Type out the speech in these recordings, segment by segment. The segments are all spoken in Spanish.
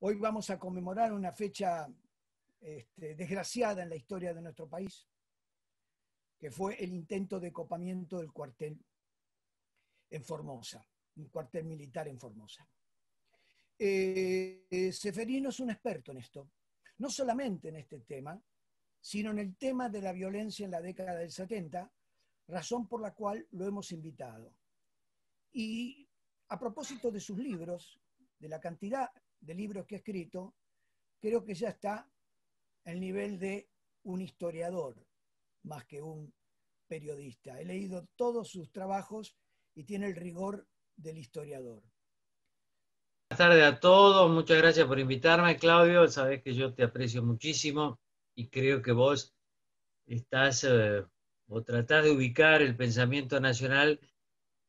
Hoy vamos a conmemorar una fecha este, desgraciada en la historia de nuestro país, que fue el intento de copamiento del cuartel en Formosa, un cuartel militar en Formosa. Eh, eh, Seferino es un experto en esto, no solamente en este tema, sino en el tema de la violencia en la década del 70, razón por la cual lo hemos invitado. Y a propósito de sus libros, de la cantidad de libros que ha escrito, creo que ya está el nivel de un historiador más que un periodista. He leído todos sus trabajos y tiene el rigor del historiador. Buenas tardes a todos, muchas gracias por invitarme, Claudio. Sabes que yo te aprecio muchísimo y creo que vos estás eh, o tratás de ubicar el pensamiento nacional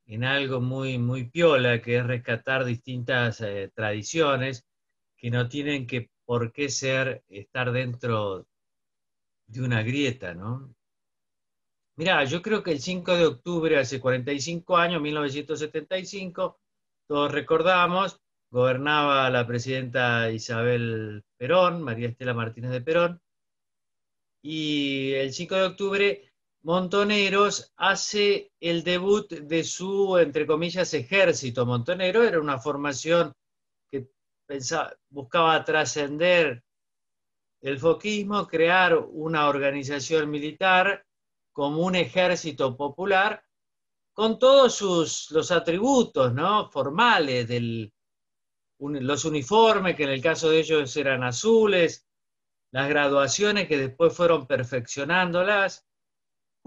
en algo muy, muy piola, que es rescatar distintas eh, tradiciones que no tienen que por qué ser, estar dentro de una grieta, ¿no? Mirá, yo creo que el 5 de octubre, hace 45 años, 1975, todos recordamos, gobernaba la presidenta Isabel Perón, María Estela Martínez de Perón, y el 5 de octubre Montoneros hace el debut de su, entre comillas, ejército. Montonero era una formación que buscaba trascender el foquismo, crear una organización militar como un ejército popular, con todos sus, los atributos ¿no? formales, del, los uniformes, que en el caso de ellos eran azules, las graduaciones que después fueron perfeccionándolas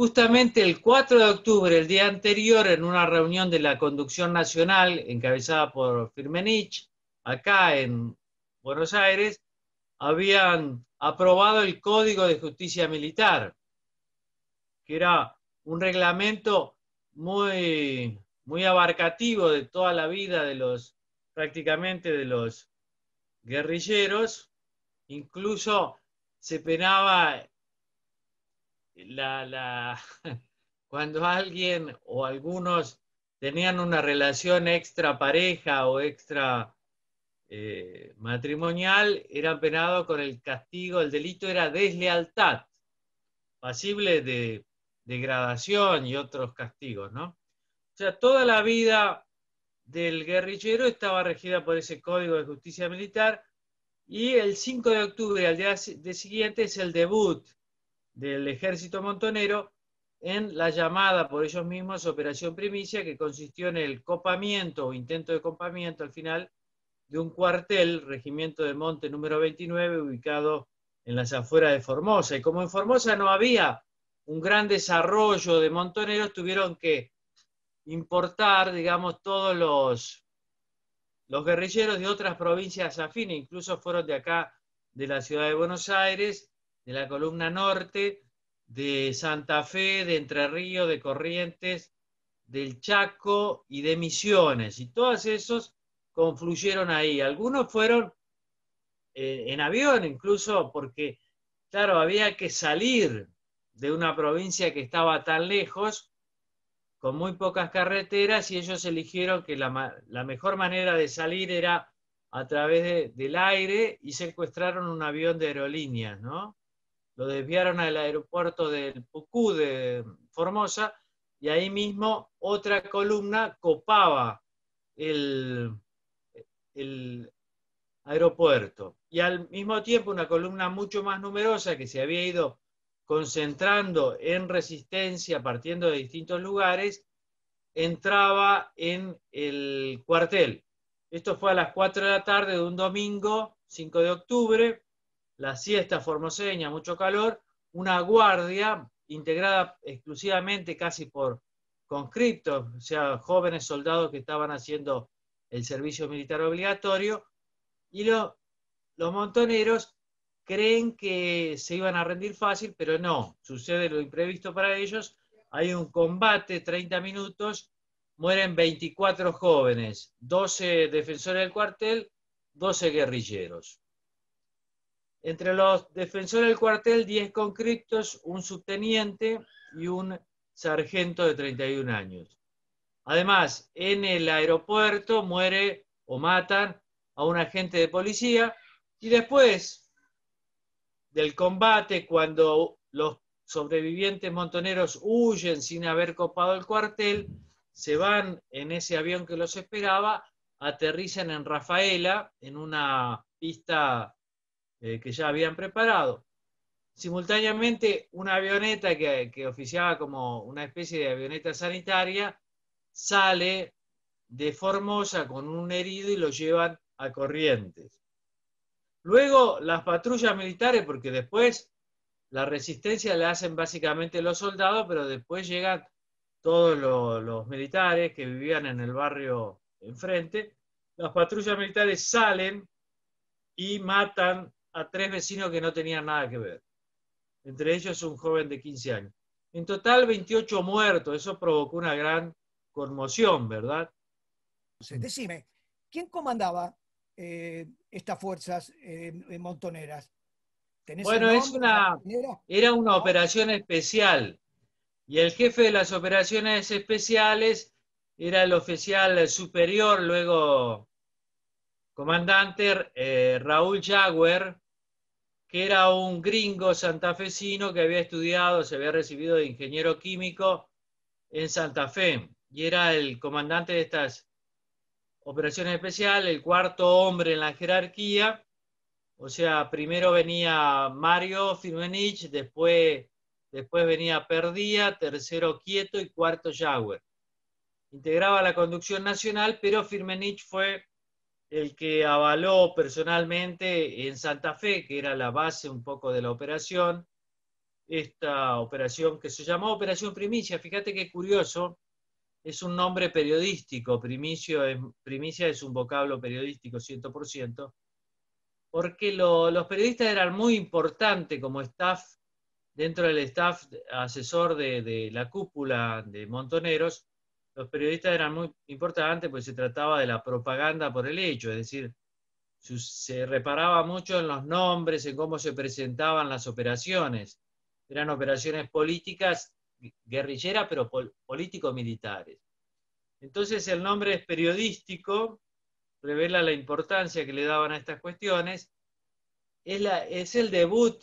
Justamente el 4 de octubre, el día anterior, en una reunión de la conducción nacional encabezada por Firmenich, acá en Buenos Aires, habían aprobado el Código de Justicia Militar, que era un reglamento muy, muy abarcativo de toda la vida de los, prácticamente de los guerrilleros, incluso se penaba la, cuando alguien o algunos tenían una relación extra pareja o extra eh, matrimonial, eran penado con el castigo, el delito era deslealtad, pasible de degradación y otros castigos, ¿no? O sea, toda la vida del guerrillero estaba regida por ese código de justicia militar y el 5 de octubre, al día siguiente, es el debut del ejército montonero en la llamada por ellos mismos Operación Primicia, que consistió en el copamiento o intento de copamiento al final de un cuartel, Regimiento de Monte número 29, ubicado en las afueras de Formosa. Y como en Formosa no había un gran desarrollo de montoneros, tuvieron que importar, digamos, todos los, los guerrilleros de otras provincias afines, incluso fueron de acá, de la ciudad de Buenos Aires, de la columna norte, de Santa Fe, de Entre Ríos, de Corrientes, del Chaco y de Misiones. Y todos esos confluyeron ahí. Algunos fueron eh, en avión, incluso porque, claro, había que salir de una provincia que estaba tan lejos, con muy pocas carreteras, y ellos eligieron que la, mejor manera de salir era a través del aire y secuestraron un avión de aerolíneas, ¿no? lo desviaron al aeropuerto del Pucú de Formosa y ahí mismo otra columna copaba el, el aeropuerto. Y al mismo tiempo una columna mucho más numerosa que se había ido concentrando en resistencia partiendo de distintos lugares, entraba en el cuartel. Esto fue a las 4 de la tarde de un domingo, 5 de octubre, la siesta formoseña, mucho calor, una guardia integrada exclusivamente casi por conscriptos, o sea, jóvenes soldados que estaban haciendo el servicio militar obligatorio, y los montoneros creen que se iban a rendir fácil, pero no, sucede lo imprevisto para ellos, hay un combate, 30 minutos, mueren 24 jóvenes, 12 defensores del cuartel, 12 guerrilleros. Entre los defensores del cuartel, 10 conscriptos, un subteniente y un sargento de 31 años. Además, en el aeropuerto muere o matan a un agente de policía y después del combate, cuando los sobrevivientes montoneros huyen sin haber copado el cuartel, se van en ese avión que los esperaba, aterrizan en Rafaela, en una pista eh, que ya habían preparado. Simultáneamente, una avioneta que, oficiaba como una especie de avioneta sanitaria sale de Formosa con un herido y lo llevan a Corrientes. Luego las patrullas militares, porque después la resistencia la hacen básicamente los soldados, pero después llegan todos los, los militares que vivían en el barrio enfrente. Las patrullas militares salen y matan a tres vecinos que no tenían nada que ver. Entre ellos un joven de 15 años. En total, 28 muertos. Eso provocó una gran conmoción, ¿verdad? Decime, ¿quién comandaba eh, estas fuerzas eh, montoneras? bueno, es una, era una operación especial. Y el jefe de las operaciones especiales era el oficial superior, luego comandante eh, Raúl Jaguer, que era un gringo santafesino que había estudiado, se había recibido de ingeniero químico en Santa Fe y era el comandante de estas operaciones especiales, el cuarto hombre en la jerarquía. O sea, primero venía Mario Firmenich, después, después venía Perdía, tercero Quieto y cuarto Jaguar. Integraba la conducción nacional, pero Firmenich fue el que avaló personalmente en Santa Fe, que era la base un poco de la operación, esta operación que se llamó Operación Primicia. Fíjate qué curioso, es un nombre periodístico, primicia es un vocablo periodístico 100%, porque los periodistas eran muy importantes como staff, dentro del staff asesor de la cúpula de Montoneros, los periodistas eran muy importantes, pues se trataba de la propaganda por el hecho, es decir, se reparaba mucho en los nombres, en cómo se presentaban las operaciones. Eran operaciones políticas, guerrilleras, pero político-militares. Entonces el nombre es periodístico, revela la importancia que le daban a estas cuestiones. Es, el debut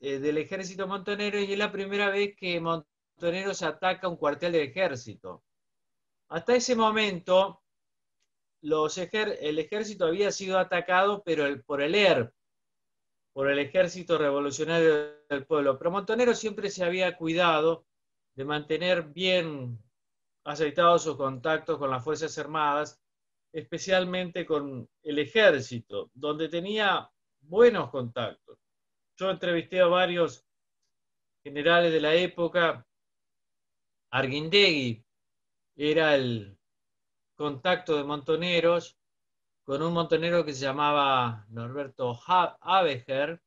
eh, del ejército montonero y es la primera vez que Montoneros ataca un cuartel de ejército. Hasta ese momento, el ejército había sido atacado pero por el ERP, por el Ejército Revolucionario del Pueblo. Pero Montonero siempre se había cuidado de mantener bien aceitados sus contactos con las Fuerzas Armadas, especialmente con el ejército, donde tenía buenos contactos. Yo entrevisté a varios generales de la época, Arguindegui, era el contacto de montoneros con un montonero que se llamaba Norberto Abeger,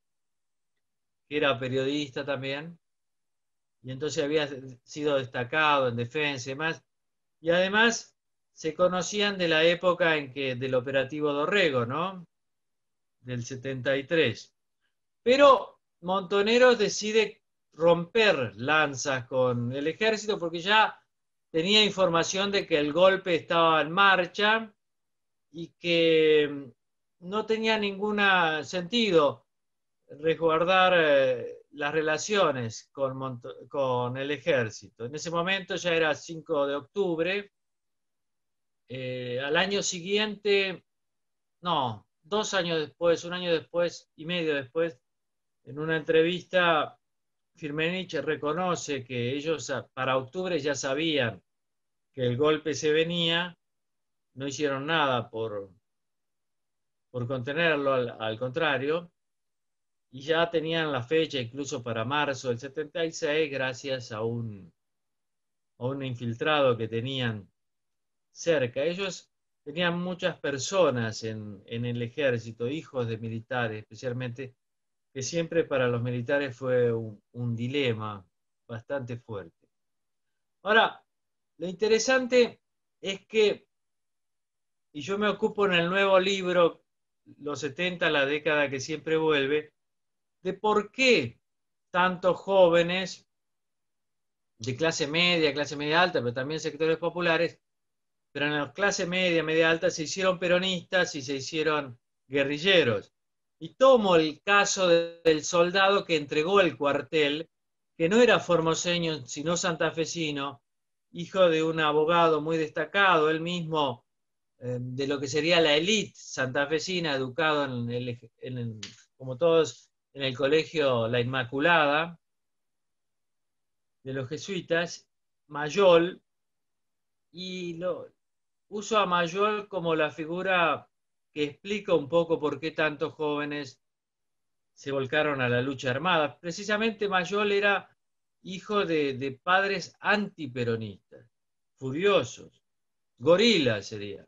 que era periodista también, y entonces había sido destacado en defensa y demás. Y además se conocían de la época en que del operativo Dorrego, ¿no? Del 73. Pero Montoneros decide romper lanzas con el ejército porque ya tenía información de que el golpe estaba en marcha y que mm, no tenía ningún sentido resguardar eh, las relaciones con, el ejército. En ese momento ya era 5 de octubre. Eh, al año siguiente, no, dos años después, un año después y medio después, en una entrevista Firmenich reconoce que ellos para octubre ya sabían que el golpe se venía, no hicieron nada por, por contenerlo, al, contrario, y ya tenían la fecha incluso para marzo del 76 gracias a un, un infiltrado que tenían cerca. Ellos tenían muchas personas en, en el ejército, hijos de militares especialmente, que siempre para los militares fue un, dilema bastante fuerte. Ahora, lo interesante es que, y yo me ocupo en el nuevo libro, Los 70, la década que siempre vuelve, de por qué tantos jóvenes de clase media, clase media alta, pero también sectores populares, pero en la clase media, media alta se hicieron peronistas y se hicieron guerrilleros. Y tomo el caso del soldado que entregó el cuartel, que no era formoseño, sino santafesino, hijo de un abogado muy destacado, él mismo eh, de lo que sería la élite santafesina, educado en el, como todos en el colegio La Inmaculada de los jesuitas, Mayol, y lo, uso a Mayol como la figura que explica un poco por qué tantos jóvenes se volcaron a la lucha armada. Precisamente Mayol era hijo de, padres antiperonistas, furiosos, gorilas sería.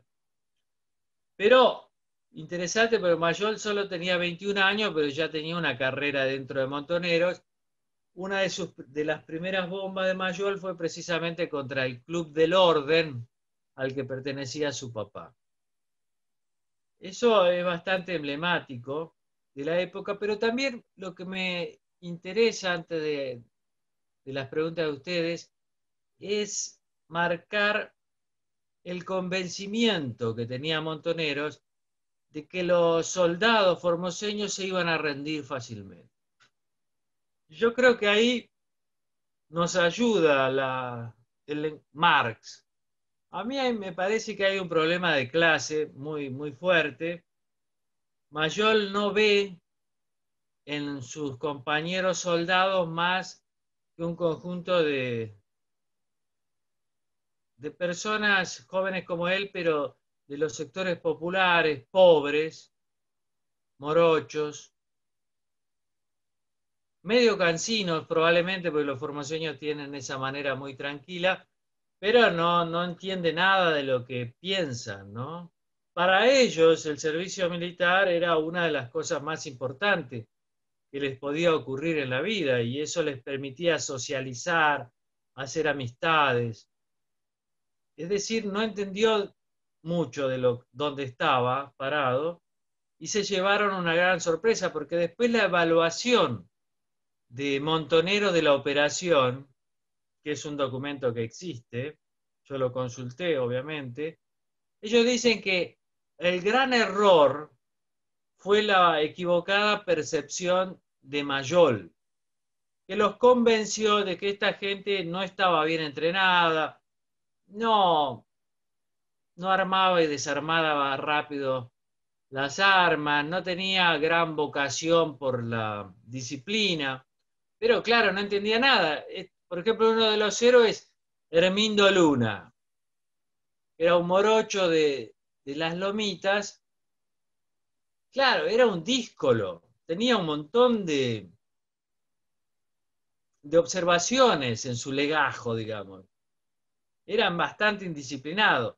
Pero, interesante, pero Mayol solo tenía 21 años, pero ya tenía una carrera dentro de Montoneros. Una de las primeras bombas de Mayol fue precisamente contra el Club del Orden al que pertenecía su papá. Eso es bastante emblemático de la época, pero también lo que me interesa antes de, las preguntas de ustedes es marcar el convencimiento que tenía Montoneros de que los soldados formoseños se iban a rendir fácilmente. Yo creo que ahí nos ayuda el Marx, a mí me parece que hay un problema de clase muy, muy fuerte. Mayol no ve en sus compañeros soldados más que un conjunto de, de personas jóvenes como él, pero de los sectores populares, pobres, morochos, medio cansinos probablemente, porque los formoseños tienen esa manera muy tranquila, pero no, no entiende nada de lo que piensan, Para ellos el servicio militar era una de las cosas más importantes que les podía ocurrir en la vida y eso les permitía socializar, hacer amistades. Es decir, no entendió mucho de lo, donde estaba parado y se llevaron una gran sorpresa porque después la evaluación de Montonero de la operación que es un documento que existe, yo lo consulté obviamente, ellos dicen que el gran error fue la equivocada percepción de Mayol, que los convenció de que esta gente no estaba bien entrenada, no, no armaba y desarmaba rápido las armas, no tenía gran vocación por la disciplina, pero claro, no entendía nada. Por ejemplo, uno de los héroes, Hermindo Luna. Era un morocho de, las lomitas. Claro, era un díscolo. Tenía un montón de, de observaciones en su legajo, digamos. Eran bastante indisciplinados.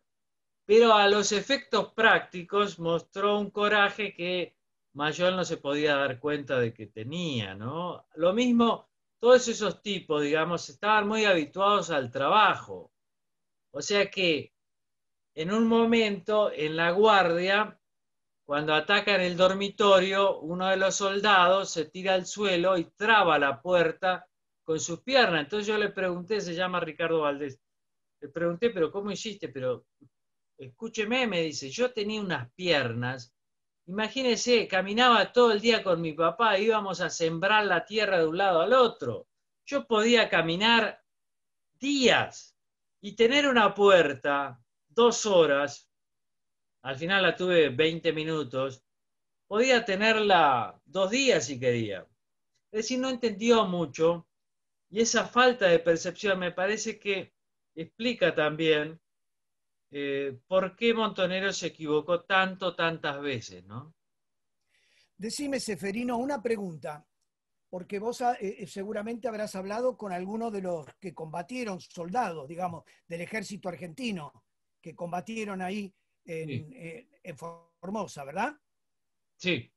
Pero a los efectos prácticos mostró un coraje que Mayol no se podía dar cuenta de que tenía, ¿no? Lo mismo todos esos tipos, digamos, estaban muy habituados al trabajo. O sea que en un momento, en la guardia, cuando atacan el dormitorio, uno de los soldados se tira al suelo y traba la puerta con sus piernas. Entonces yo le pregunté, se llama Ricardo Valdés, le pregunté, pero ¿cómo hiciste? Pero escúcheme, me dice, yo tenía unas piernas Imagínense, caminaba todo el día con mi papá, íbamos a sembrar la tierra de un lado al otro. Yo podía caminar días y tener una puerta, dos horas, al final la tuve 20 minutos, podía tenerla dos días si quería. Es decir, no entendió mucho y esa falta de percepción me parece que explica también eh, por qué Montonero se equivocó tanto, tantas veces, ¿no? Decime, Seferino, una pregunta, porque vos ah, eh, eh, seguramente habrás hablado con algunos de los que combatieron, soldados, digamos, del ejército argentino, que combatieron ahí en, Formosa, ¿verdad? Sí.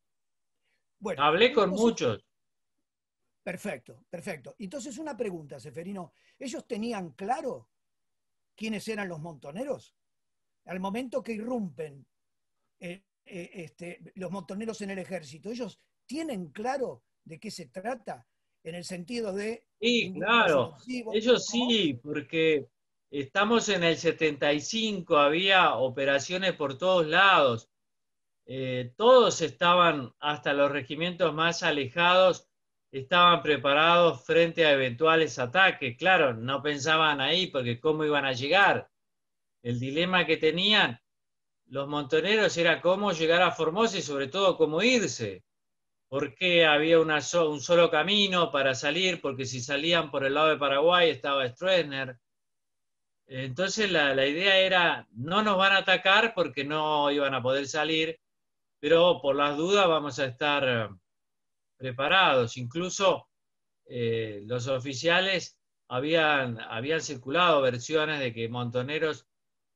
Bueno, Hablé con muchos. Perfecto, perfecto. Entonces, una pregunta, Seferino. ¿Ellos tenían claro quiénes eran los montoneros? al momento que irrumpen eh, eh, este, los motoneros en el ejército, ellos tienen claro de qué se trata en el sentido de... Sí, claro, ellos sí, porque estamos en el 75, había operaciones por todos lados, eh, todos estaban, hasta los regimientos más alejados, estaban preparados frente a eventuales ataques, claro, no pensaban ahí porque cómo iban a llegar el dilema que tenían los montoneros era cómo llegar a Formosa y sobre todo cómo irse. Porque había un solo camino para salir, porque si salían por el lado de Paraguay estaba Stroessner. Entonces la, idea era, no nos van a atacar porque no iban a poder salir, pero por las dudas vamos a estar eh, preparados. Incluso eh, los oficiales habían circulado versiones de que Montoneros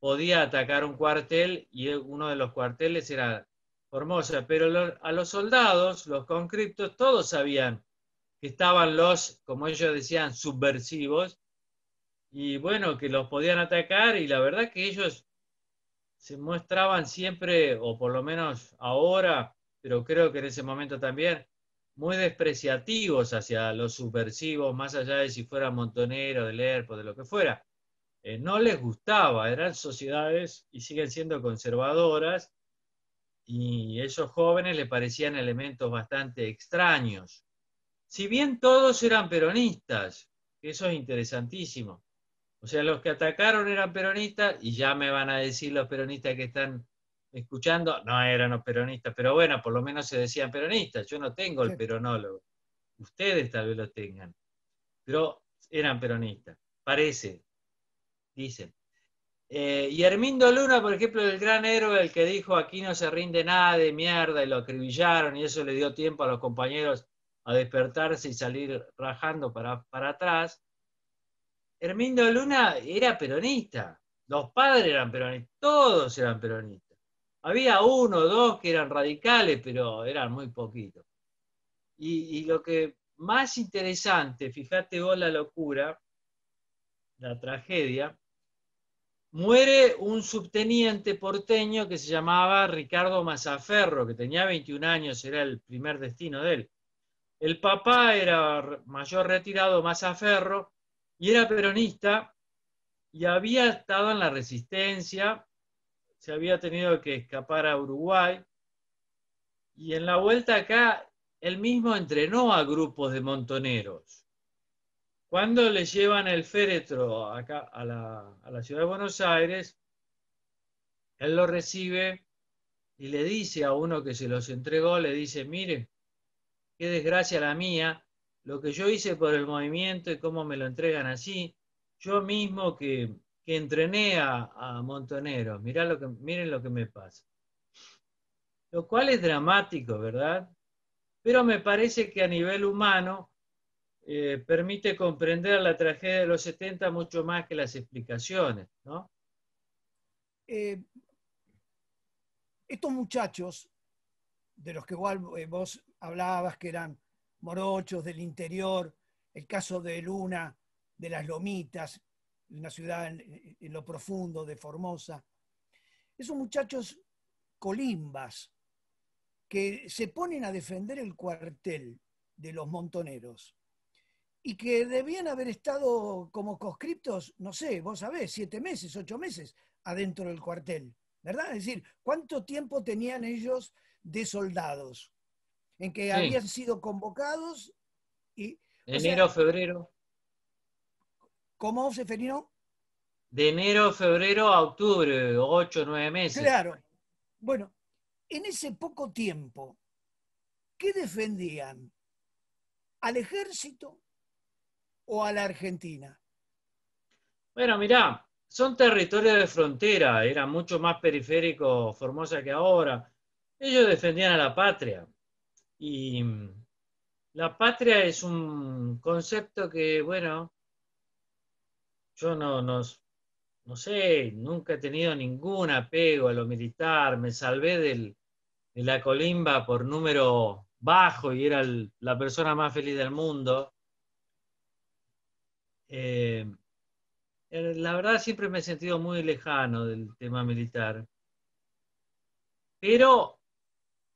podía atacar un cuartel y uno de los cuarteles era Formosa, pero a los soldados, los conscriptos, todos sabían que estaban los, como ellos decían, subversivos, y bueno, que los podían atacar y la verdad que ellos se mostraban siempre, o por lo menos ahora, pero creo que en ese momento también, muy despreciativos hacia los subversivos, más allá de si fuera Montonero, de Lerpo, de lo que fuera. Eh, no les gustaba, eran sociedades y siguen siendo conservadoras y esos jóvenes le parecían elementos bastante extraños. Si bien todos eran peronistas, eso es interesantísimo. O sea, los que atacaron eran peronistas y ya me van a decir los peronistas que están escuchando, no eran los peronistas, pero bueno, por lo menos se decían peronistas. Yo no tengo el peronólogo, ustedes tal vez lo tengan, pero eran peronistas, parece, dicen. Eh, y Hermindo Luna, por ejemplo, el gran héroe, el que dijo aquí no se rinde nada de mierda y lo acribillaron y eso le dio tiempo a los compañeros a despertarse y salir rajando para, para atrás. Hermindo Luna era peronista, los padres eran peronistas, todos eran peronistas. Había uno o dos que eran radicales, pero eran muy poquitos. Y, y lo que más interesante, fíjate vos la locura, la tragedia, muere un subteniente porteño que se llamaba Ricardo Mazaferro, que tenía 21 años, era el primer destino de él. El papá era mayor retirado Mazaferro y era peronista y había estado en la resistencia, se había tenido que escapar a Uruguay y en la vuelta acá él mismo entrenó a grupos de montoneros cuando le llevan el féretro a la, ciudad de Buenos Aires, él lo recibe y le dice a uno que se los entregó, le dice, mire, qué desgracia la mía, lo que yo hice por el movimiento y cómo me lo entregan así, yo mismo que, entrené a, Montonero, lo que, miren lo que me pasa. Lo cual es dramático, ¿verdad? Pero me parece que a nivel humano eh, permite comprender la tragedia de los 70 mucho más que las explicaciones, eh, estos muchachos, de los que eh, vos hablabas, que eran morochos del interior, el caso de Luna, de las Lomitas, una ciudad en lo profundo de Formosa, esos muchachos colimbas que se ponen a defender el cuartel de los montoneros y que debían haber estado como conscriptos, no sé, vos sabés, siete meses, ocho meses adentro del cuartel, ¿verdad? Es decir, ¿cuánto tiempo tenían ellos de soldados? En que habían sido convocados y... Enero, febrero. ¿Cómo, Seferino? De enero, febrero a octubre, ocho, nueve meses. Claro. Bueno, en ese poco tiempo, ¿qué defendían? ¿Al ejército? o a la Argentina? Bueno, mirá, son territorios de frontera, era mucho más periférico Formosa que ahora. Ellos defendían a la patria. Y mm, la patria es un concepto que, bueno, yo no, no, no sé, nunca he tenido ningún apego a lo militar, me salvé del, de la colimba por número bajo y era la persona más feliz del mundo. Eh, la verdad siempre me he sentido muy lejano del tema militar. Pero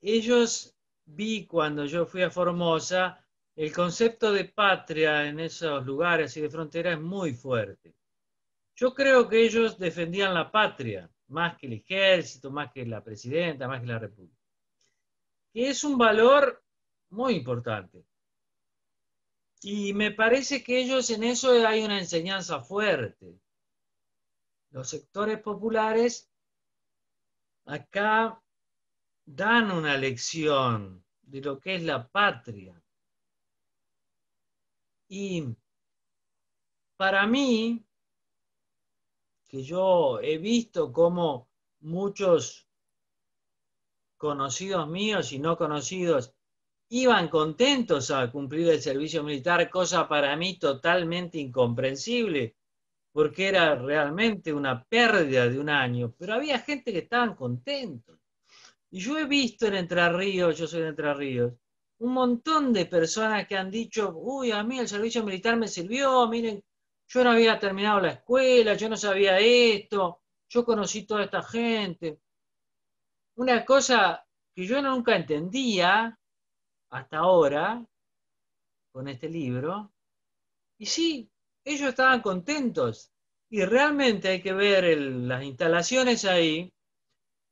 ellos vi cuando yo fui a Formosa, el concepto de patria en esos lugares y de frontera es muy fuerte. Yo creo que ellos defendían la patria, más que el ejército, más que la presidenta, más que la república. Que es un valor muy importante. Y me parece que ellos en eso hay una enseñanza fuerte. Los sectores populares acá dan una lección de lo que es la patria. Y para mí, que yo he visto como muchos conocidos míos y no conocidos iban contentos a cumplir el servicio militar, cosa para mí totalmente incomprensible, porque era realmente una pérdida de un año, pero había gente que estaban contentos. Y yo he visto en Entre Ríos, yo soy de Entre Ríos, un montón de personas que han dicho, uy, a mí el servicio militar me sirvió, miren, yo no había terminado la escuela, yo no sabía esto, yo conocí toda esta gente. Una cosa que yo nunca entendía, hasta ahora con este libro. Y sí, ellos estaban contentos. Y realmente hay que ver las instalaciones ahí.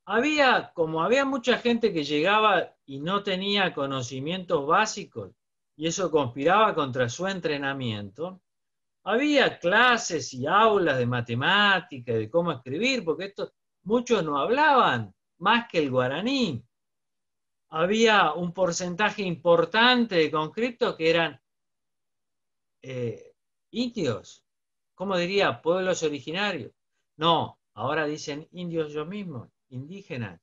Había, como había mucha gente que llegaba y no tenía conocimientos básicos, y eso conspiraba contra su entrenamiento, había clases y aulas de matemática, de cómo escribir, porque muchos no hablaban más que el guaraní había un porcentaje importante de conscriptos que eran eh, indios, ¿cómo diría? Pueblos originarios. No, ahora dicen indios yo mismo, indígenas.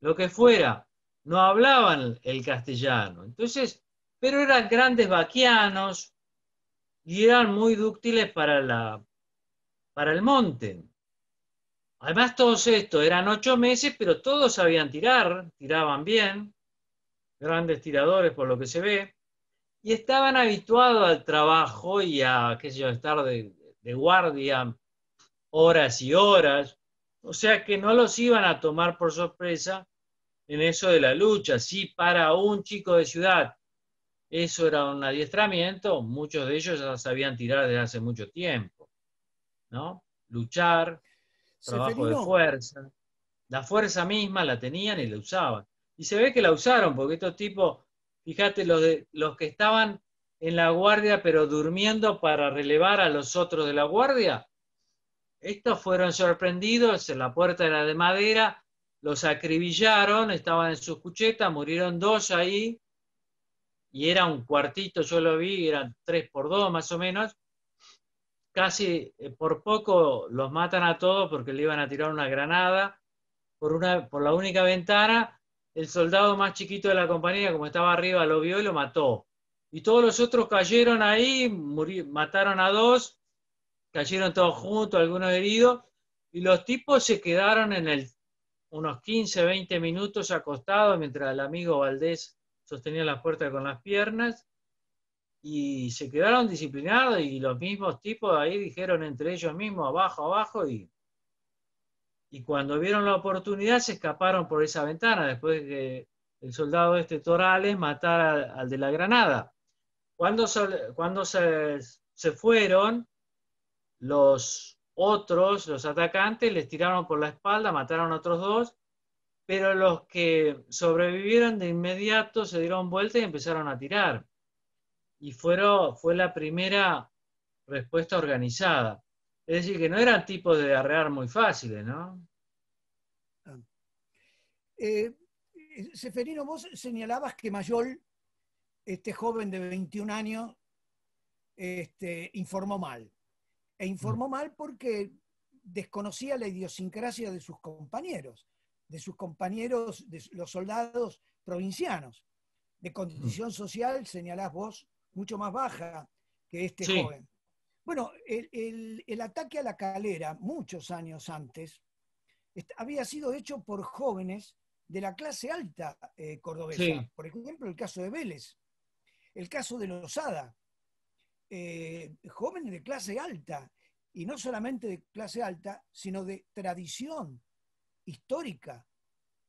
Lo que fuera, no hablaban el castellano. Entonces, pero eran grandes vaquianos y eran muy dúctiles para, la, para el monte. Además, todos estos eran ocho meses, pero todos sabían tirar, tiraban bien, grandes tiradores por lo que se ve, y estaban habituados al trabajo y a, estar de, de guardia horas y horas, o sea que no los iban a tomar por sorpresa en eso de la lucha. Si para un chico de ciudad eso era un adiestramiento, muchos de ellos ya sabían tirar desde hace mucho tiempo, ¿no? Luchar, trabajo de fuerza. La fuerza misma la tenían y la usaban. Y se ve que la usaron, porque estos tipos, fíjate, los, de, los que estaban en la guardia, pero durmiendo para relevar a los otros de la guardia, estos fueron sorprendidos en la puerta era de madera, los acribillaron, estaban en sus cuchetas, murieron dos ahí, y era un cuartito, yo lo vi, eran tres por dos más o menos, casi eh, por poco los matan a todos porque le iban a tirar una granada por, una, por la única ventana. El soldado más chiquito de la compañía, como estaba arriba, lo vio y lo mató. Y todos los otros cayeron ahí, mataron a dos, cayeron todos juntos, algunos heridos, y los tipos se quedaron en el unos 15, 20 minutos acostados mientras el amigo Valdés sostenía la puerta con las piernas y se quedaron disciplinados y los mismos tipos ahí dijeron entre ellos mismos abajo, abajo y, y cuando vieron la oportunidad se escaparon por esa ventana después de que el soldado este Torales matara al de la granada. Cuando cuando se, se fueron, los otros, los atacantes, les tiraron por la espalda, mataron a otros dos, pero los que sobrevivieron de inmediato se dieron vuelta y empezaron a tirar y fueron, fue la primera respuesta organizada. Es decir, que no eran tipos de arrear muy fáciles, ¿no? Ah. Eh, Seferino, vos señalabas que Mayol, este joven de 21 años, este, informó mal. E informó mm. mal porque desconocía la idiosincrasia de sus compañeros, de sus compañeros, de los soldados provincianos. De mm. condición social, señalás vos, mucho más baja que este joven. Bueno, el, ataque a la calera, muchos años antes, había sido hecho por jóvenes de la clase alta eh, cordobesa. Por ejemplo, el caso de Vélez, el caso de Lozada, eh, jóvenes de clase alta, y no solamente de clase alta, sino de tradición histórica,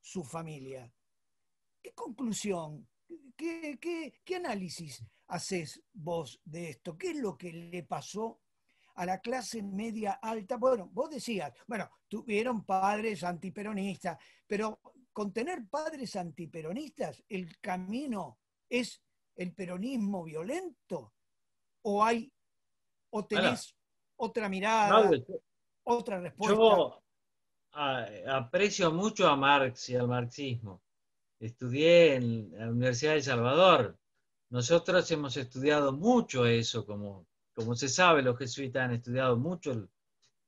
su familia. ¿Qué conclusión? qué análisis haces vos de esto? ¿Qué es lo que le pasó a la clase media alta? Bueno, vos decías, bueno, tuvieron padres antiperonistas, pero con tener padres antiperonistas, ¿el camino es el peronismo violento? ¿O hay, o tenés otra mirada, otra respuesta? Yo aprecio mucho a Marx y al marxismo. Estudié en la Universidad de El Salvador, nosotros hemos estudiado mucho eso, como, se sabe, los jesuitas han estudiado mucho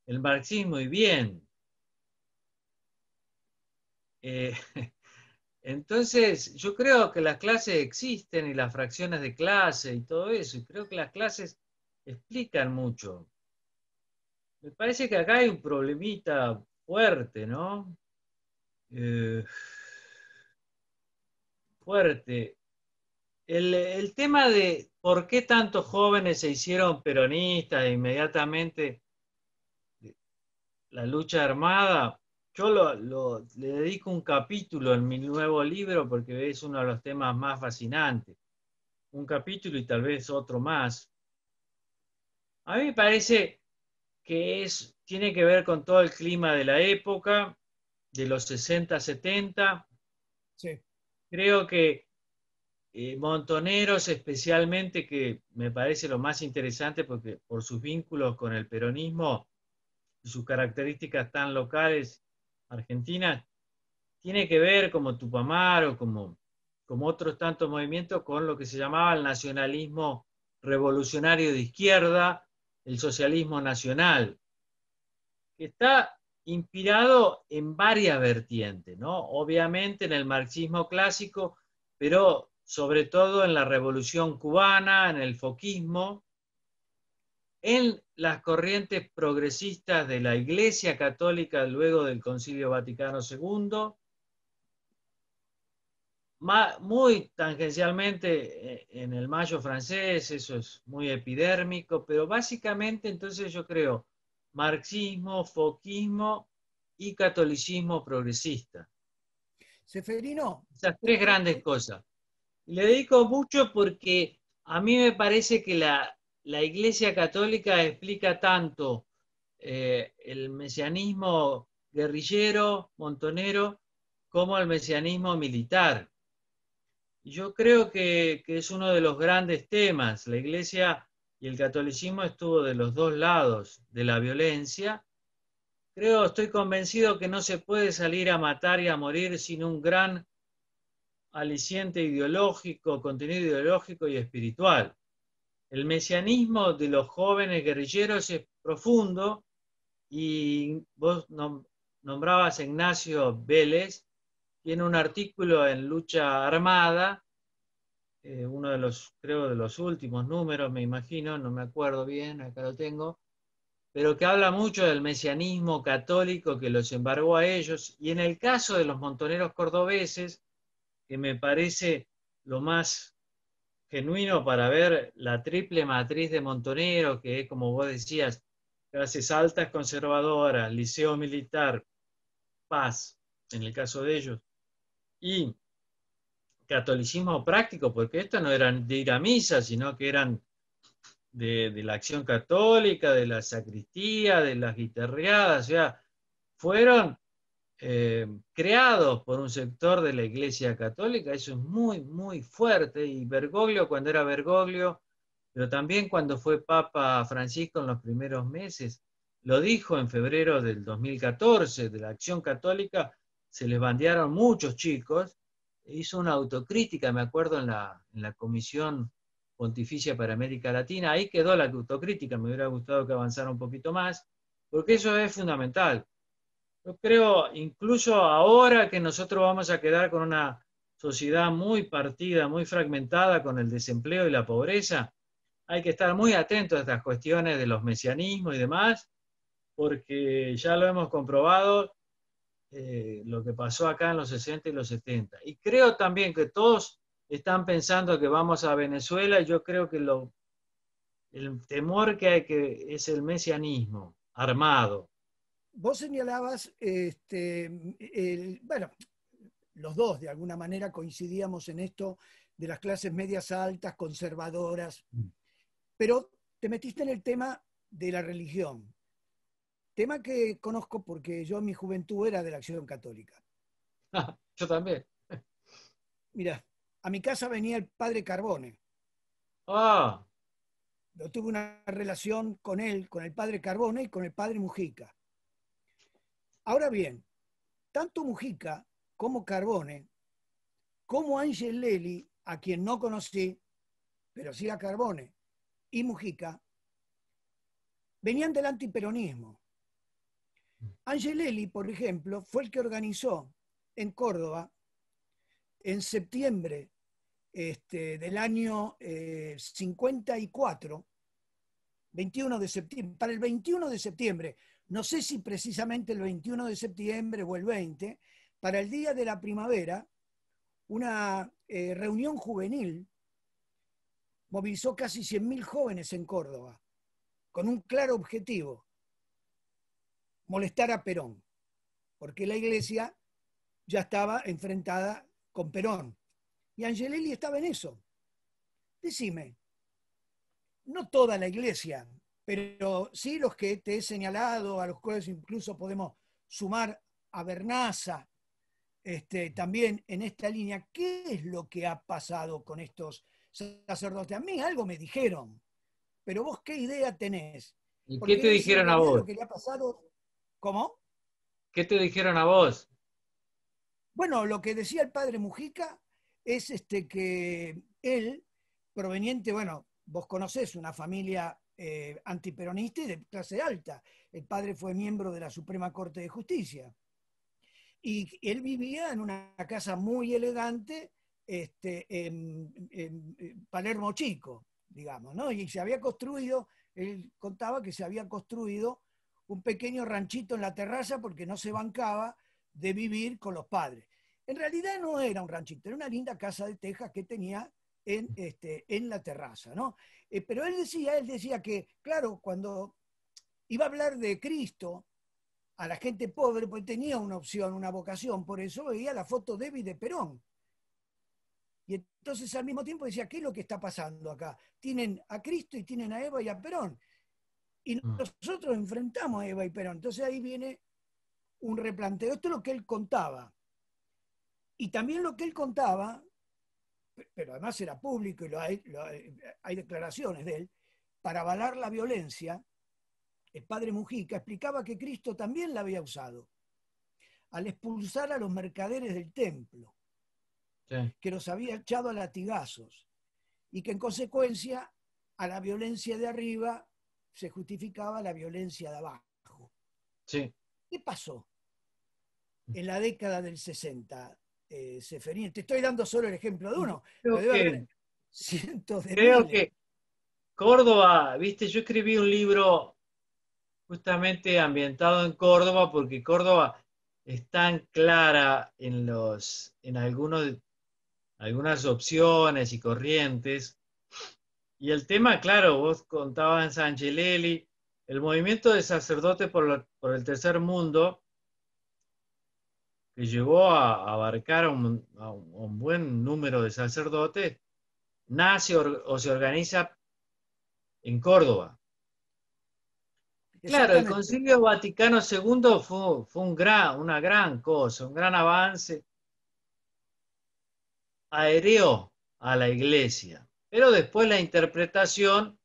el, marxismo y bien. Eh, entonces, yo creo que las clases existen y las fracciones de clase y todo eso, y creo que las clases explican mucho. Me parece que acá hay un problemita fuerte, ¿no? Eh, fuerte. El, tema de por qué tantos jóvenes se hicieron peronistas e inmediatamente la lucha armada, yo le dedico un capítulo en mi nuevo libro porque es uno de los temas más fascinantes. Un capítulo y tal vez otro más. A mí me parece que es, tiene que ver con todo el clima de la época, de los 60, 70. Creo que eh, montoneros especialmente, que me parece lo más interesante porque por sus vínculos con el peronismo sus características tan locales argentinas, tiene que ver como Tupamar o como, como otros tantos movimientos con lo que se llamaba el nacionalismo revolucionario de izquierda, el socialismo nacional, que está inspirado en varias vertientes, ¿no? Obviamente en el marxismo clásico, pero sobre todo en la revolución cubana, en el foquismo, en las corrientes progresistas de la Iglesia Católica luego del Concilio Vaticano II, muy tangencialmente eh, en el mayo francés, eso es muy epidérmico, pero básicamente entonces yo creo marxismo, foquismo y catolicismo progresista. Seferino. Esas tres grandes cosas. Le dedico mucho porque a mí me parece que la, Iglesia Católica explica tanto eh, el mesianismo guerrillero, montonero, como el mesianismo militar. Yo creo que, que, es uno de los grandes temas. La Iglesia y el catolicismo estuvo de los dos lados de la violencia. Creo, estoy convencido que no se puede salir a matar y a morir sin un gran aliciente ideológico, contenido ideológico y espiritual. El mesianismo de los jóvenes guerrilleros es profundo y vos nombrabas a Ignacio Vélez, tiene un artículo en Lucha Armada, eh, uno de los, creo, de los últimos números, me imagino, no me acuerdo bien, acá lo tengo, pero que habla mucho del mesianismo católico que los embargó a ellos. Y en el caso de los montoneros cordobeses, que me parece lo más genuino para ver la triple matriz de Montonero, que es, como vos decías, clases altas conservadoras, liceo militar, paz, en el caso de ellos, y catolicismo práctico, porque estos no eran de ir a misa, sino que eran de, la acción católica, de la sacristía, de las guitarreadas, o sea, fueron eh, creados por un sector de la Iglesia Católica, eso es muy, muy fuerte, y Bergoglio cuando era Bergoglio, pero también cuando fue Papa Francisco en los primeros meses, lo dijo en febrero del 2014, de la Acción Católica, se les bandearon muchos chicos, e hizo una autocrítica, me acuerdo, en la, en la Comisión Pontificia para América Latina. Ahí quedó la autocrítica, me hubiera gustado que avanzara un poquito más, porque eso es fundamental. Yo creo, incluso ahora que nosotros vamos a quedar con una sociedad muy partida, muy fragmentada con el desempleo y la pobreza, hay que estar muy atentos a estas cuestiones de los mesianismos y demás, porque ya lo hemos comprobado eh, lo que pasó acá en los 60 y los 70. Y creo también que todos están pensando que vamos a Venezuela yo creo que el temor que hay que es el mesianismo armado vos señalabas, este, bueno, los dos de alguna manera coincidíamos en esto de las clases medias altas, conservadoras, mm. pero te metiste en el tema de la religión, tema que conozco porque yo en mi juventud era de la acción católica. Ah, yo también. Mira, a mi casa venía el padre Carbone. Ah. Yo tuve una relación con él, con el padre Carbone y con el padre Mujica. Ahora bien, tanto Mujica como Carbone, como Ángel Lely, a quien no conocí, pero sí a Carbone y Mujica, venían del antiperonismo. Angelelli, por ejemplo, fue el que organizó en Córdoba, en septiembre este, del año 54, eh, 21 de septiembre, para el 21 de septiembre, no sé si precisamente el 21 de septiembre o el 20, para el Día de la Primavera, una eh, reunión juvenil movilizó casi 100.000 jóvenes en Córdoba, con un claro objetivo, molestar a Perón, porque la iglesia ya estaba enfrentada con Perón. Y Angelelli estaba en eso. Decime, no toda la iglesia pero sí los que te he señalado, a los cuales incluso podemos sumar a Bernaza, este, también en esta línea, ¿qué es lo que ha pasado con estos sacerdotes? A mí algo me dijeron, pero vos qué idea tenés. ¿Y qué te dijeron a vos? Lo que le ha pasado, ¿Cómo? ¿Qué te dijeron a vos? Bueno, lo que decía el padre Mujica es este, que él, proveniente, bueno, vos conocés una familia eh, antiperonista y de clase alta. El padre fue miembro de la Suprema Corte de Justicia. Y él vivía en una casa muy elegante este, en, Palermo Chico, digamos, ¿no? Y se había construido, él contaba que se había construido un pequeño ranchito en la terraza porque no se bancaba de vivir con los padres. En realidad no era un ranchito, era una linda casa de Texas que tenía este, en, la terraza, ¿no? Eh, pero él decía, él decía que, claro, cuando iba a hablar de Cristo a la gente pobre, pues tenía una opción, una vocación, por eso veía la foto de Evi de Perón. Y entonces al mismo tiempo decía, ¿qué es lo que está pasando acá? Tienen a Cristo y tienen a Eva y a Perón. Y mm. nosotros enfrentamos a Eva y Perón. Entonces ahí viene un replanteo. Esto es lo que él contaba. Y también lo que él contaba pero además era público y lo hay, hay, declaraciones de él, para avalar la violencia, el padre Mujica explicaba que Cristo también la había usado al expulsar a los mercaderes del templo, que los había echado a latigazos, y que en consecuencia a la violencia de arriba se justificaba la violencia de abajo. ¿Qué pasó en la década del 60? Eh, Seferín. Te estoy dando solo el ejemplo de uno. Creo, que, Córdoba, viste, yo escribí un libro justamente ambientado en Córdoba, porque Córdoba es tan clara en, los, en algunos, algunas opciones y corrientes. Y el tema, claro, vos contabas en Sangeleli, el movimiento de sacerdotes por, por el tercer mundo que llegó a abarcar a un, buen número de sacerdotes, nace o, se organiza en Córdoba. Claro, el Concilio Vaticano II fue, fue un gran, una gran cosa, un gran avance. aéreo a la iglesia, pero después la interpretación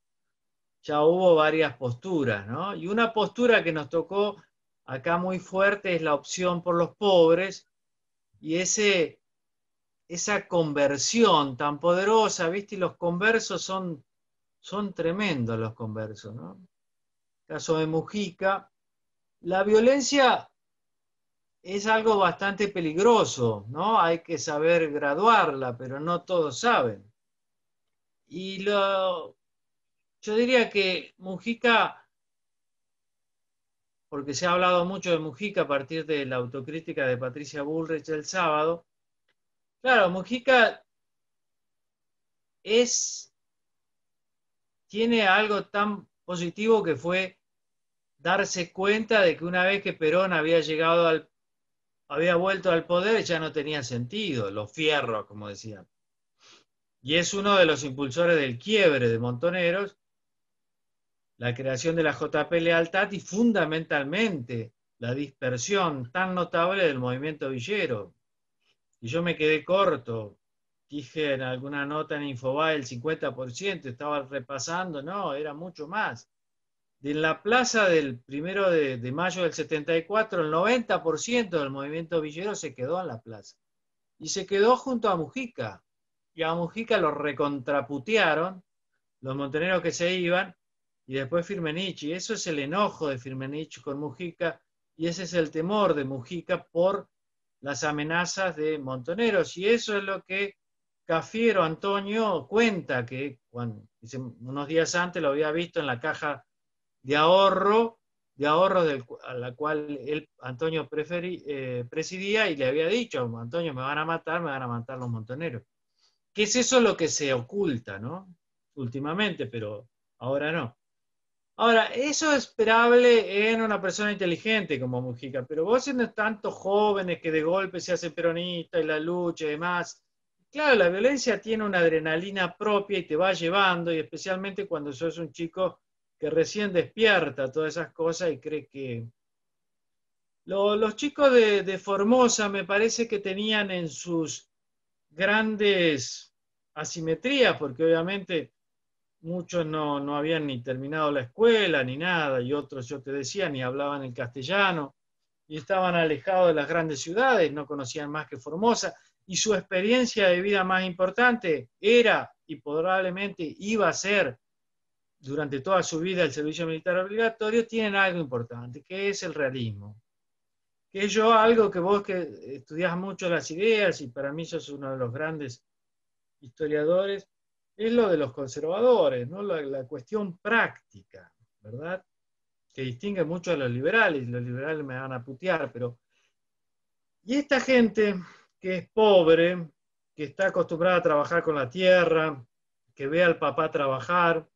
ya hubo varias posturas, ¿no? Y una postura que nos tocó Acá muy fuerte es la opción por los pobres y ese, esa conversión tan poderosa, ¿viste? Y los conversos son, son tremendos los conversos, ¿no? Caso de Mujica. La violencia es algo bastante peligroso, ¿no? Hay que saber graduarla, pero no todos saben. Y lo, yo diría que Mujica porque se ha hablado mucho de Mujica a partir de la autocrítica de Patricia Bullrich el sábado. Claro, Mujica tiene algo tan positivo que fue darse cuenta de que una vez que Perón había llegado al, había vuelto al poder, ya no tenía sentido, lo fierro, como decían. Y es uno de los impulsores del quiebre de Montoneros, la creación de la JP Lealtad y fundamentalmente la dispersión tan notable del movimiento villero. Y yo me quedé corto, dije en alguna nota en Infobae el 50%, estaba repasando, no, era mucho más. En la plaza del primero de, de mayo del 74, el 90% del movimiento villero se quedó en la plaza. Y se quedó junto a Mujica. Y a Mujica lo recontraputearon los monteneros que se iban, y después Firmenich. Y eso es el enojo de Firmenich con Mujica y ese es el temor de Mujica por las amenazas de Montoneros. Y eso es lo que Cafiero Antonio cuenta, que unos días antes lo había visto en la caja de ahorro, de ahorro a la cual él, Antonio eh, presidía y le había dicho, Antonio, me van a matar, me van a matar los montoneros. ¿Qué es eso lo que se oculta, no? Últimamente, pero ahora no. Ahora, eso es esperable en una persona inteligente como Mujica, pero vos siendo tantos jóvenes que de golpe se hace peronista, y la lucha y demás, claro, la violencia tiene una adrenalina propia y te va llevando, y especialmente cuando sos un chico que recién despierta todas esas cosas y cree que... los chicos de Formosa me parece que tenían en sus grandes asimetrías, porque obviamente muchos no, habían ni terminado la escuela ni nada, y otros, yo te decía, ni hablaban el castellano, y estaban alejados de las grandes ciudades, no conocían más que Formosa, y su experiencia de vida más importante era y probablemente iba a ser durante toda su vida el servicio militar obligatorio, tienen algo importante, que es el realismo. Que yo, algo que vos que estudiás mucho las ideas, y para mí sos uno de los grandes historiadores, es lo de los conservadores, ¿no? la, cuestión práctica, ¿verdad? Que distingue mucho a los liberales, los liberales me van a putear, pero... Y esta gente que es pobre, que está acostumbrada a trabajar con la tierra, que ve al papá trabajar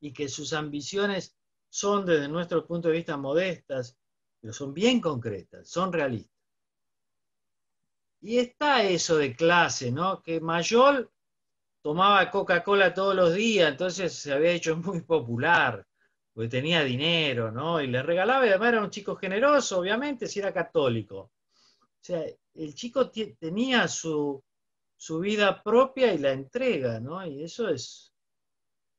y que sus ambiciones son desde nuestro punto de vista modestas, pero son bien concretas, son realistas. Y está eso de clase, ¿no? Que Mayol tomaba Coca-Cola todos los días, entonces se había hecho muy popular, porque tenía dinero, ¿no? Y le regalaba, y además era un chico generoso, obviamente, si era católico. O sea, el chico tenía su, vida propia y la entrega, ¿no? Y eso es,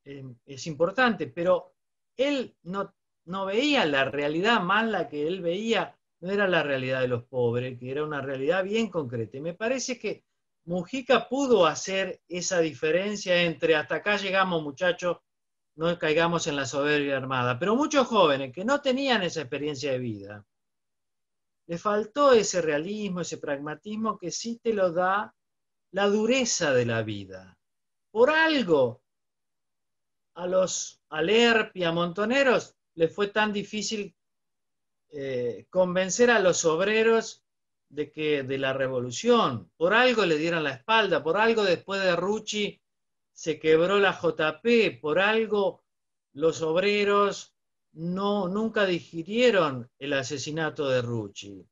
em, es importante, pero él no, no veía la realidad mala que él veía, no era la realidad de los pobres, que era una realidad bien concreta. Y me parece que Mujica pudo hacer esa diferencia entre hasta acá llegamos muchachos, no caigamos en la soberbia armada, pero muchos jóvenes que no tenían esa experiencia de vida, le faltó ese realismo, ese pragmatismo que sí te lo da la dureza de la vida. Por algo, a los y a Montoneros, les fue tan difícil eh, convencer a los obreros de que de la revolución. Por algo le dieron la espalda, por algo después de Rucci se quebró la JP, por algo los obreros no nunca digirieron el asesinato de Rucci.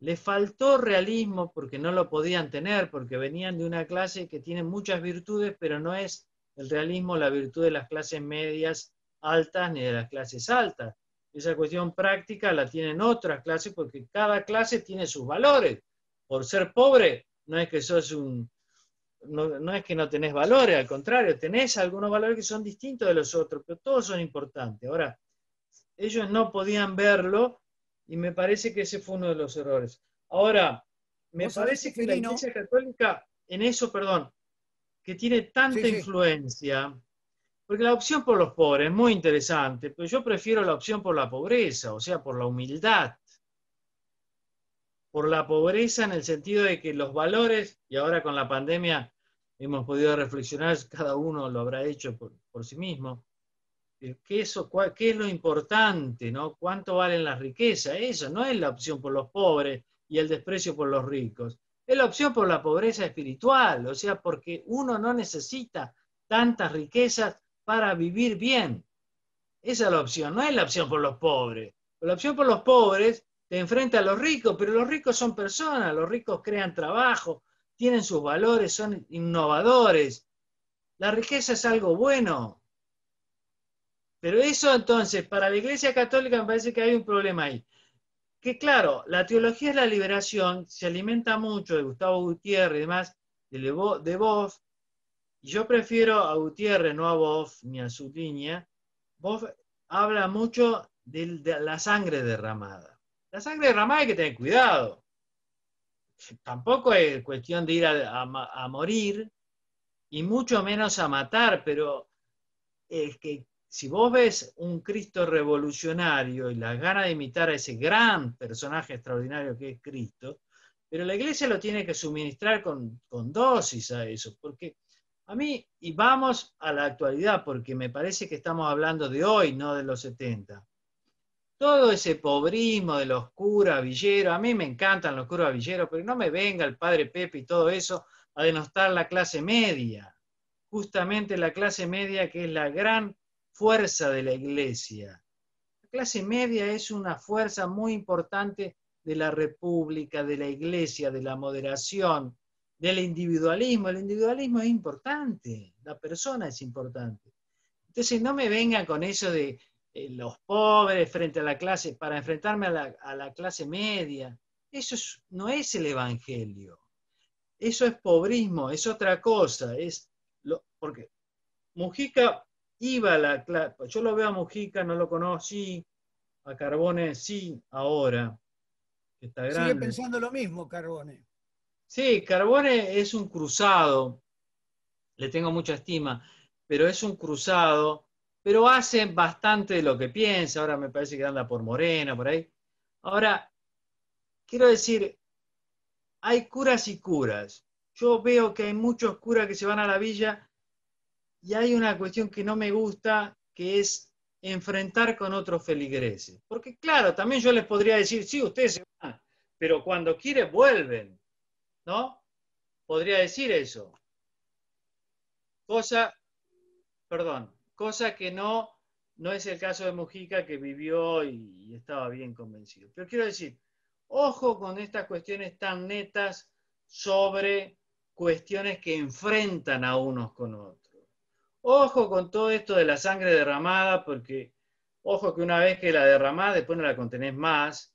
Le faltó realismo porque no lo podían tener, porque venían de una clase que tiene muchas virtudes, pero no es el realismo la virtud de las clases medias altas ni de las clases altas. Esa cuestión práctica la tienen otras clases porque cada clase tiene sus valores. Por ser pobre, no es que un, no, es que no tenés valores, al contrario, tenés algunos valores que son distintos de los otros, pero todos son importantes. Ahora, ellos no podían verlo y me parece que ese fue uno de los errores. Ahora, me parece que la Iglesia Católica, en eso, perdón, que tiene tanta influencia, porque la opción por los pobres es muy interesante, pero yo prefiero la opción por la pobreza, o sea, por la humildad. Por la pobreza en el sentido de que los valores, y ahora con la pandemia hemos podido reflexionar, cada uno lo habrá hecho por, sí mismo, eh, ¿qué es, ¿qué es lo importante? ¿no? ¿Cuánto valen las riquezas? Eso no es la opción por los pobres y el desprecio por los ricos. Es la opción por la pobreza espiritual, o sea, porque uno no necesita tantas riquezas para vivir bien. Esa es la opción, no es la opción por los pobres. La opción por los pobres te enfrenta a los ricos, pero los ricos son personas, los ricos crean trabajo, tienen sus valores, son innovadores. La riqueza es algo bueno. Pero eso entonces, para la Iglesia Católica me parece que hay un problema ahí. Que claro, la teología es la liberación se alimenta mucho de Gustavo Gutiérrez y demás, de, de Boff, yo prefiero a Gutiérrez, no a Boff ni a su línea. ¿eh? Boff habla mucho de, la sangre derramada. La sangre derramada hay que tener cuidado. Tampoco es cuestión de ir a, morir y mucho menos a matar, pero es que si vos ves un Cristo revolucionario y la gana de imitar a ese gran personaje extraordinario que es Cristo, pero la iglesia lo tiene que suministrar con, con dosis a eso, porque a mí, y vamos a la actualidad, porque me parece que estamos hablando de hoy, no de los 70. Todo ese pobrismo de los curas villeros, a mí me encantan los curas villeros, pero no me venga el padre Pepe y todo eso a denostar la clase media. Justamente la clase media que es la gran fuerza de la iglesia. La clase media es una fuerza muy importante de la república, de la iglesia, de la moderación, del individualismo. El individualismo es importante, la persona es importante. Entonces no me venga con eso de eh, los pobres frente a la clase, para enfrentarme a la, clase media. Eso no es el Evangelio. Eso es pobrismo, es otra cosa. Es lo, porque Mujica iba a la clase, pues yo lo veo a Mujica, no lo conocí, a Carbone sí, ahora. Sigue pensando lo mismo, Carbone. Sí, Carbone es un cruzado, le tengo mucha estima, pero es un cruzado, pero hace bastante de lo que piensa, ahora me parece que anda por Morena, por ahí. Ahora, quiero decir, hay curas y curas. Yo veo que hay muchos curas que se van a la villa y hay una cuestión que no me gusta, que es enfrentar con otros feligreses. Porque claro, también yo les podría decir, sí, ustedes se van, pero cuando quieren vuelven. ¿no? Podría decir eso. Cosa, perdón, cosa que no, no es el caso de Mujica que vivió y, y estaba bien convencido. Pero quiero decir, ojo con estas cuestiones tan netas sobre cuestiones que enfrentan a unos con otros. Ojo con todo esto de la sangre derramada, porque ojo que una vez que la derramás, después no la contenés más,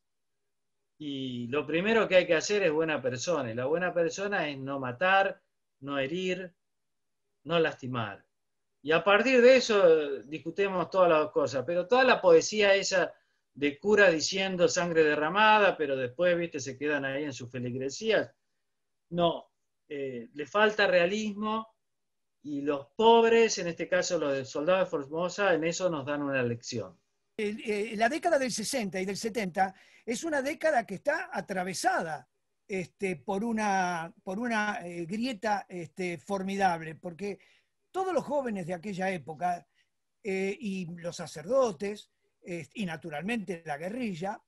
y lo primero que hay que hacer es buena persona. Y la buena persona es no matar, no herir, no lastimar. Y a partir de eso discutimos todas las cosas. Pero toda la poesía esa de cura diciendo sangre derramada, pero después, viste, se quedan ahí en sus feligresías. No, eh, le falta realismo y los pobres, en este caso los soldados de Formosa, en eso nos dan una lección. Eh, la década del 60 y del 70 es una década que está atravesada este, por una, por una eh, grieta este, formidable, porque todos los jóvenes de aquella época eh, y los sacerdotes este, y naturalmente la guerrilla,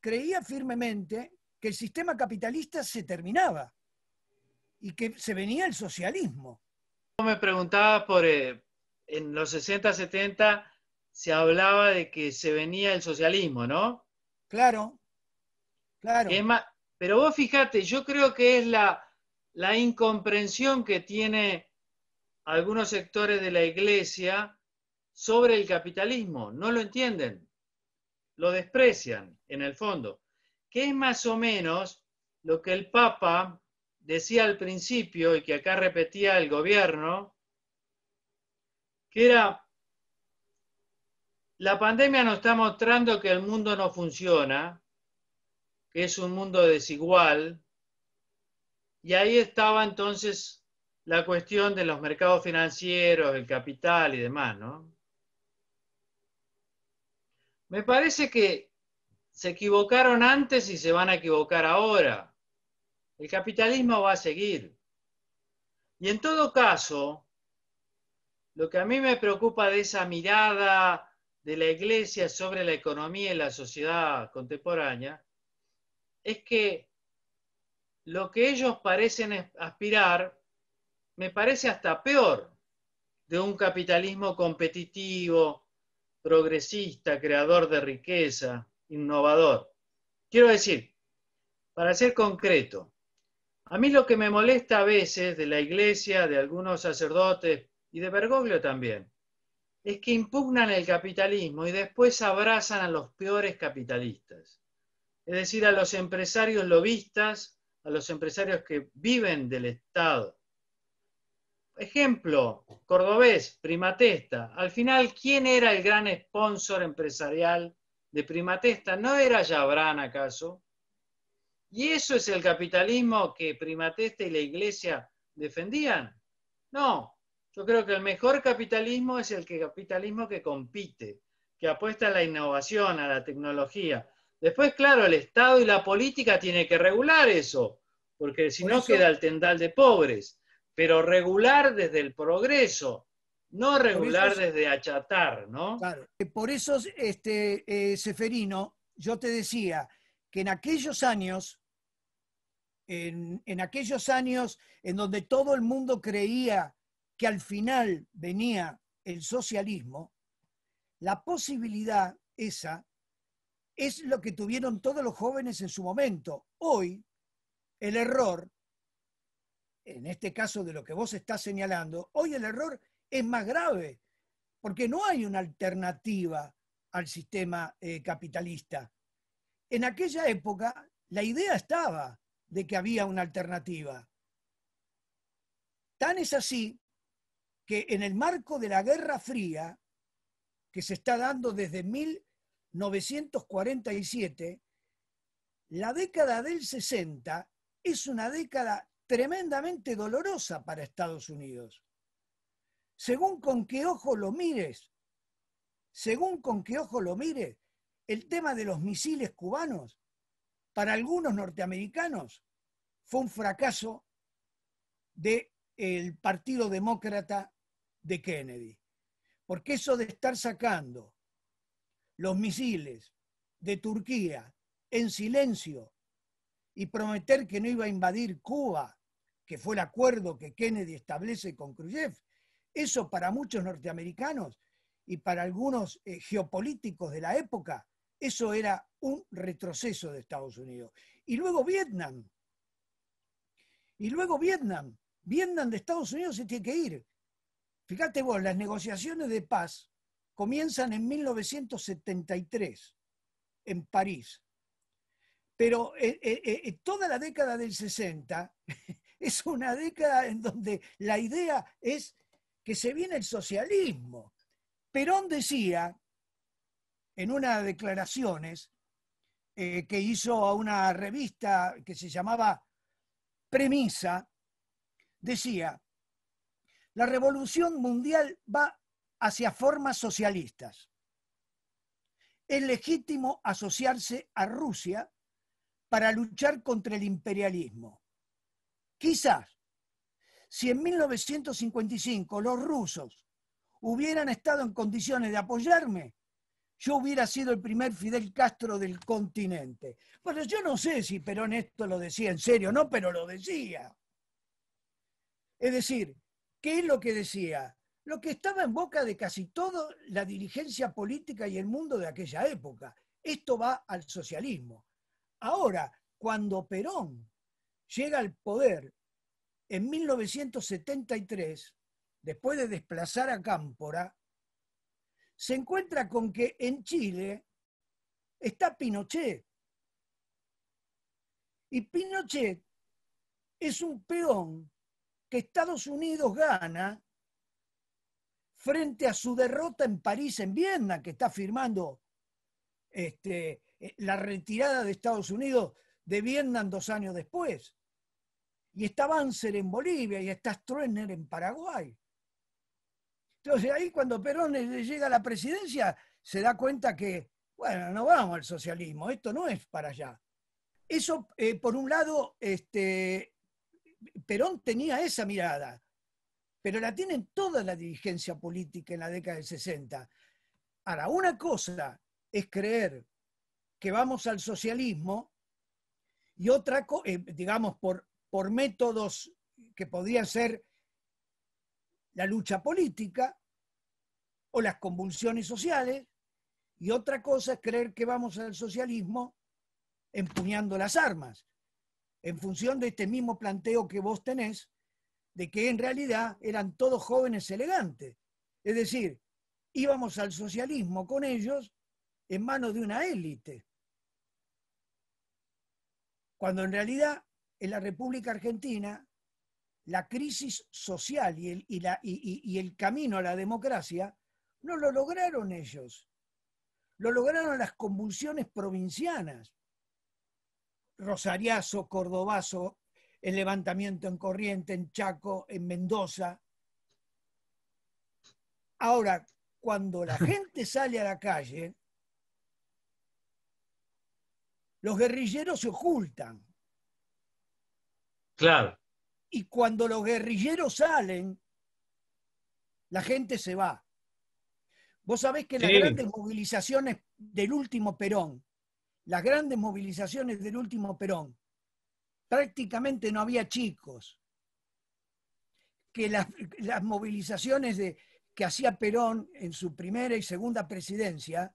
creía firmemente que el sistema capitalista se terminaba y que se venía el socialismo. Me preguntaba por en los 60, 70 se hablaba de que se venía el socialismo, ¿no? Claro, claro. pero vos fíjate, yo creo que es la, la incomprensión que tiene algunos sectores de la iglesia sobre el capitalismo. No lo entienden, lo desprecian en el fondo, que es más o menos lo que el Papa decía al principio y que acá repetía el gobierno, que era la pandemia nos está mostrando que el mundo no funciona, que es un mundo desigual, y ahí estaba entonces la cuestión de los mercados financieros, el capital y demás, ¿no? Me parece que se equivocaron antes y se van a equivocar ahora. El capitalismo va a seguir. Y en todo caso, lo que a mí me preocupa de esa mirada de la Iglesia sobre la economía y la sociedad contemporánea es que lo que ellos parecen aspirar me parece hasta peor de un capitalismo competitivo, progresista, creador de riqueza, innovador. Quiero decir, para ser concreto, a mí lo que me molesta a veces de la iglesia, de algunos sacerdotes y de Bergoglio también, es que impugnan el capitalismo y después abrazan a los peores capitalistas, es decir, a los empresarios lobistas, a los empresarios que viven del Estado. Ejemplo, Cordobés, Primatesta. Al final, ¿quién era el gran sponsor empresarial de Primatesta? ¿No era Yabrán acaso? ¿Y eso es el capitalismo que Primatesta y la Iglesia defendían? No, yo creo que el mejor capitalismo es el capitalismo que compite, que apuesta a la innovación, a la tecnología. Después, claro, el Estado y la política tienen que regular eso, porque si no queda el tendal de pobres. Pero regular desde el progreso, no regular desde achatar, ¿no? Eh, por eso, este, eh, Seferino, yo te decía que en aquellos años, en aquellos años en donde todo el mundo creía que al final venía el socialismo, la posibilidad esa es lo que tuvieron todos los jóvenes en su momento. Hoy, el error, en este caso de lo que vos estás señalando, hoy el error es más grave, porque no hay una alternativa al sistema eh, capitalista. En aquella época, la idea estaba de que había una alternativa. Tan es así que en el marco de la Guerra Fría, que se está dando desde 1947, la década del 60 es una década tremendamente dolorosa para Estados Unidos. Según con qué ojo lo mires, según con qué ojo lo mires, el tema de los misiles cubanos, para algunos norteamericanos, fue un fracaso del Partido Demócrata de Kennedy. Porque eso de estar sacando los misiles de Turquía en silencio y prometer que no iba a invadir Cuba, que fue el acuerdo que Kennedy establece con Khrushchev, eso para muchos norteamericanos y para algunos eh, geopolíticos de la época, eso era un retroceso de Estados Unidos. Y luego Vietnam. Y luego Vietnam. Vietnam de Estados Unidos se tiene que ir. Fíjate vos, las negociaciones de paz comienzan en 1973 en París, pero eh, eh, eh, toda la década del 60 es una década en donde la idea es que se viene el socialismo. Perón decía en unas declaraciones que hizo a una revista que se llamaba Premisa, decía, la revolución mundial va hacia formas socialistas. Es legítimo asociarse a Rusia para luchar contra el imperialismo. Quizás, si en 1955 los rusos hubieran estado en condiciones de apoyarme, yo hubiera sido el primer Fidel Castro del continente. Bueno, yo no sé si Perón esto lo decía en serio, no, pero lo decía. Es decir, ¿Qué es lo que decía? Lo que estaba en boca de casi toda la dirigencia política y el mundo de aquella época. Esto va al socialismo. Ahora, cuando Perón llega al poder en 1973, después de desplazar a Cámpora, se encuentra con que en Chile está Pinochet. Y Pinochet es un peón que Estados Unidos gana frente a su derrota en París, en Viena, que está firmando este, eh, la retirada de Estados Unidos de Vietnam dos años después. Y está Banzer en Bolivia y está Stroessner en Paraguay. Entonces ahí cuando Perón llega a la presidencia se da cuenta que, bueno, no vamos al socialismo, esto no es para allá. Eso, eh, por un lado, este, Perón tenía esa mirada, pero la tienen toda la dirigencia política en la década del 60. Ahora, una cosa es creer que vamos al socialismo y otra, eh, digamos, por, por métodos que podrían ser la lucha política o las convulsiones sociales, y otra cosa es creer que vamos al socialismo empuñando las armas en función de este mismo planteo que vos tenés, de que en realidad eran todos jóvenes elegantes. Es decir, íbamos al socialismo con ellos en manos de una élite. Cuando en realidad en la República Argentina la crisis social y el, el camino a la democracia no lo lograron ellos. Lo lograron las convulsiones provincianas rosariazo, cordobazo, el levantamiento en Corriente, en Chaco, en Mendoza. Ahora, cuando la gente sale a la calle, los guerrilleros se ocultan. Claro. Y cuando los guerrilleros salen, la gente se va. Vos sabés que las grandes movilizaciones del último Perón las grandes movilizaciones del último Perón, prácticamente no había chicos, que las, movilizaciones de, que hacía Perón en su primera y segunda presidencia,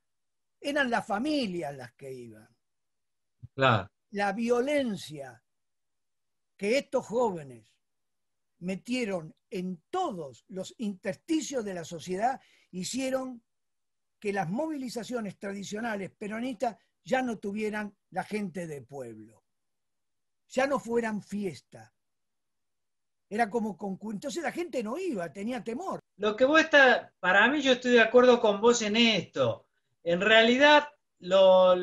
eran las familias las que iban. La violencia que estos jóvenes metieron en todos los intersticios de la sociedad hicieron que las movilizaciones tradicionales peronistas ya no tuvieran la gente de pueblo, ya no fueran fiesta. Era como concurso. Entonces la gente no iba, tenía temor. Lo que vos está, para mí yo estoy de acuerdo con vos en esto. En realidad los,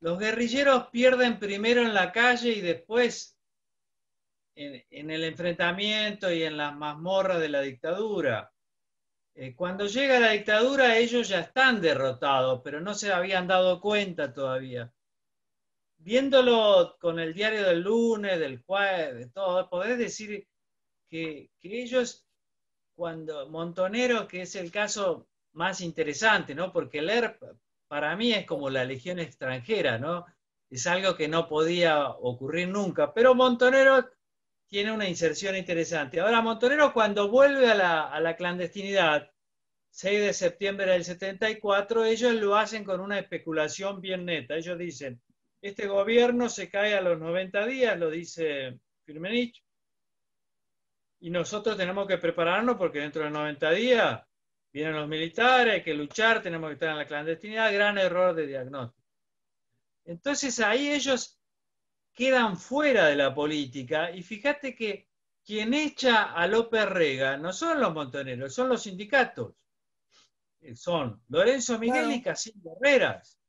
los guerrilleros pierden primero en la calle y después en el enfrentamiento y en las mazmorras de la dictadura. Eh, cuando llega la dictadura ellos ya están derrotados, pero no se habían dado cuenta todavía. Viéndolo con el diario del lunes, del jueves, de todo, podés decir que, que ellos, cuando Montonero, que es el caso más interesante, ¿no? Porque leer para mí es como la legión extranjera, ¿no? Es algo que no podía ocurrir nunca, pero Montonero tiene una inserción interesante. Ahora, Montonero cuando vuelve a la, a la, clandestinidad, 6 de septiembre del 74, ellos lo hacen con una especulación bien neta. Ellos dicen, este gobierno se cae a los 90 días, lo dice Firmenich, y nosotros tenemos que prepararnos porque dentro de 90 días vienen los militares, hay que luchar, tenemos que estar en la clandestinidad, gran error de diagnóstico. Entonces ahí ellos quedan fuera de la política y fíjate que quien echa a López Rega no son los montoneros, son los sindicatos. Eh, son Lorenzo Miguel y Casimiro Barreras.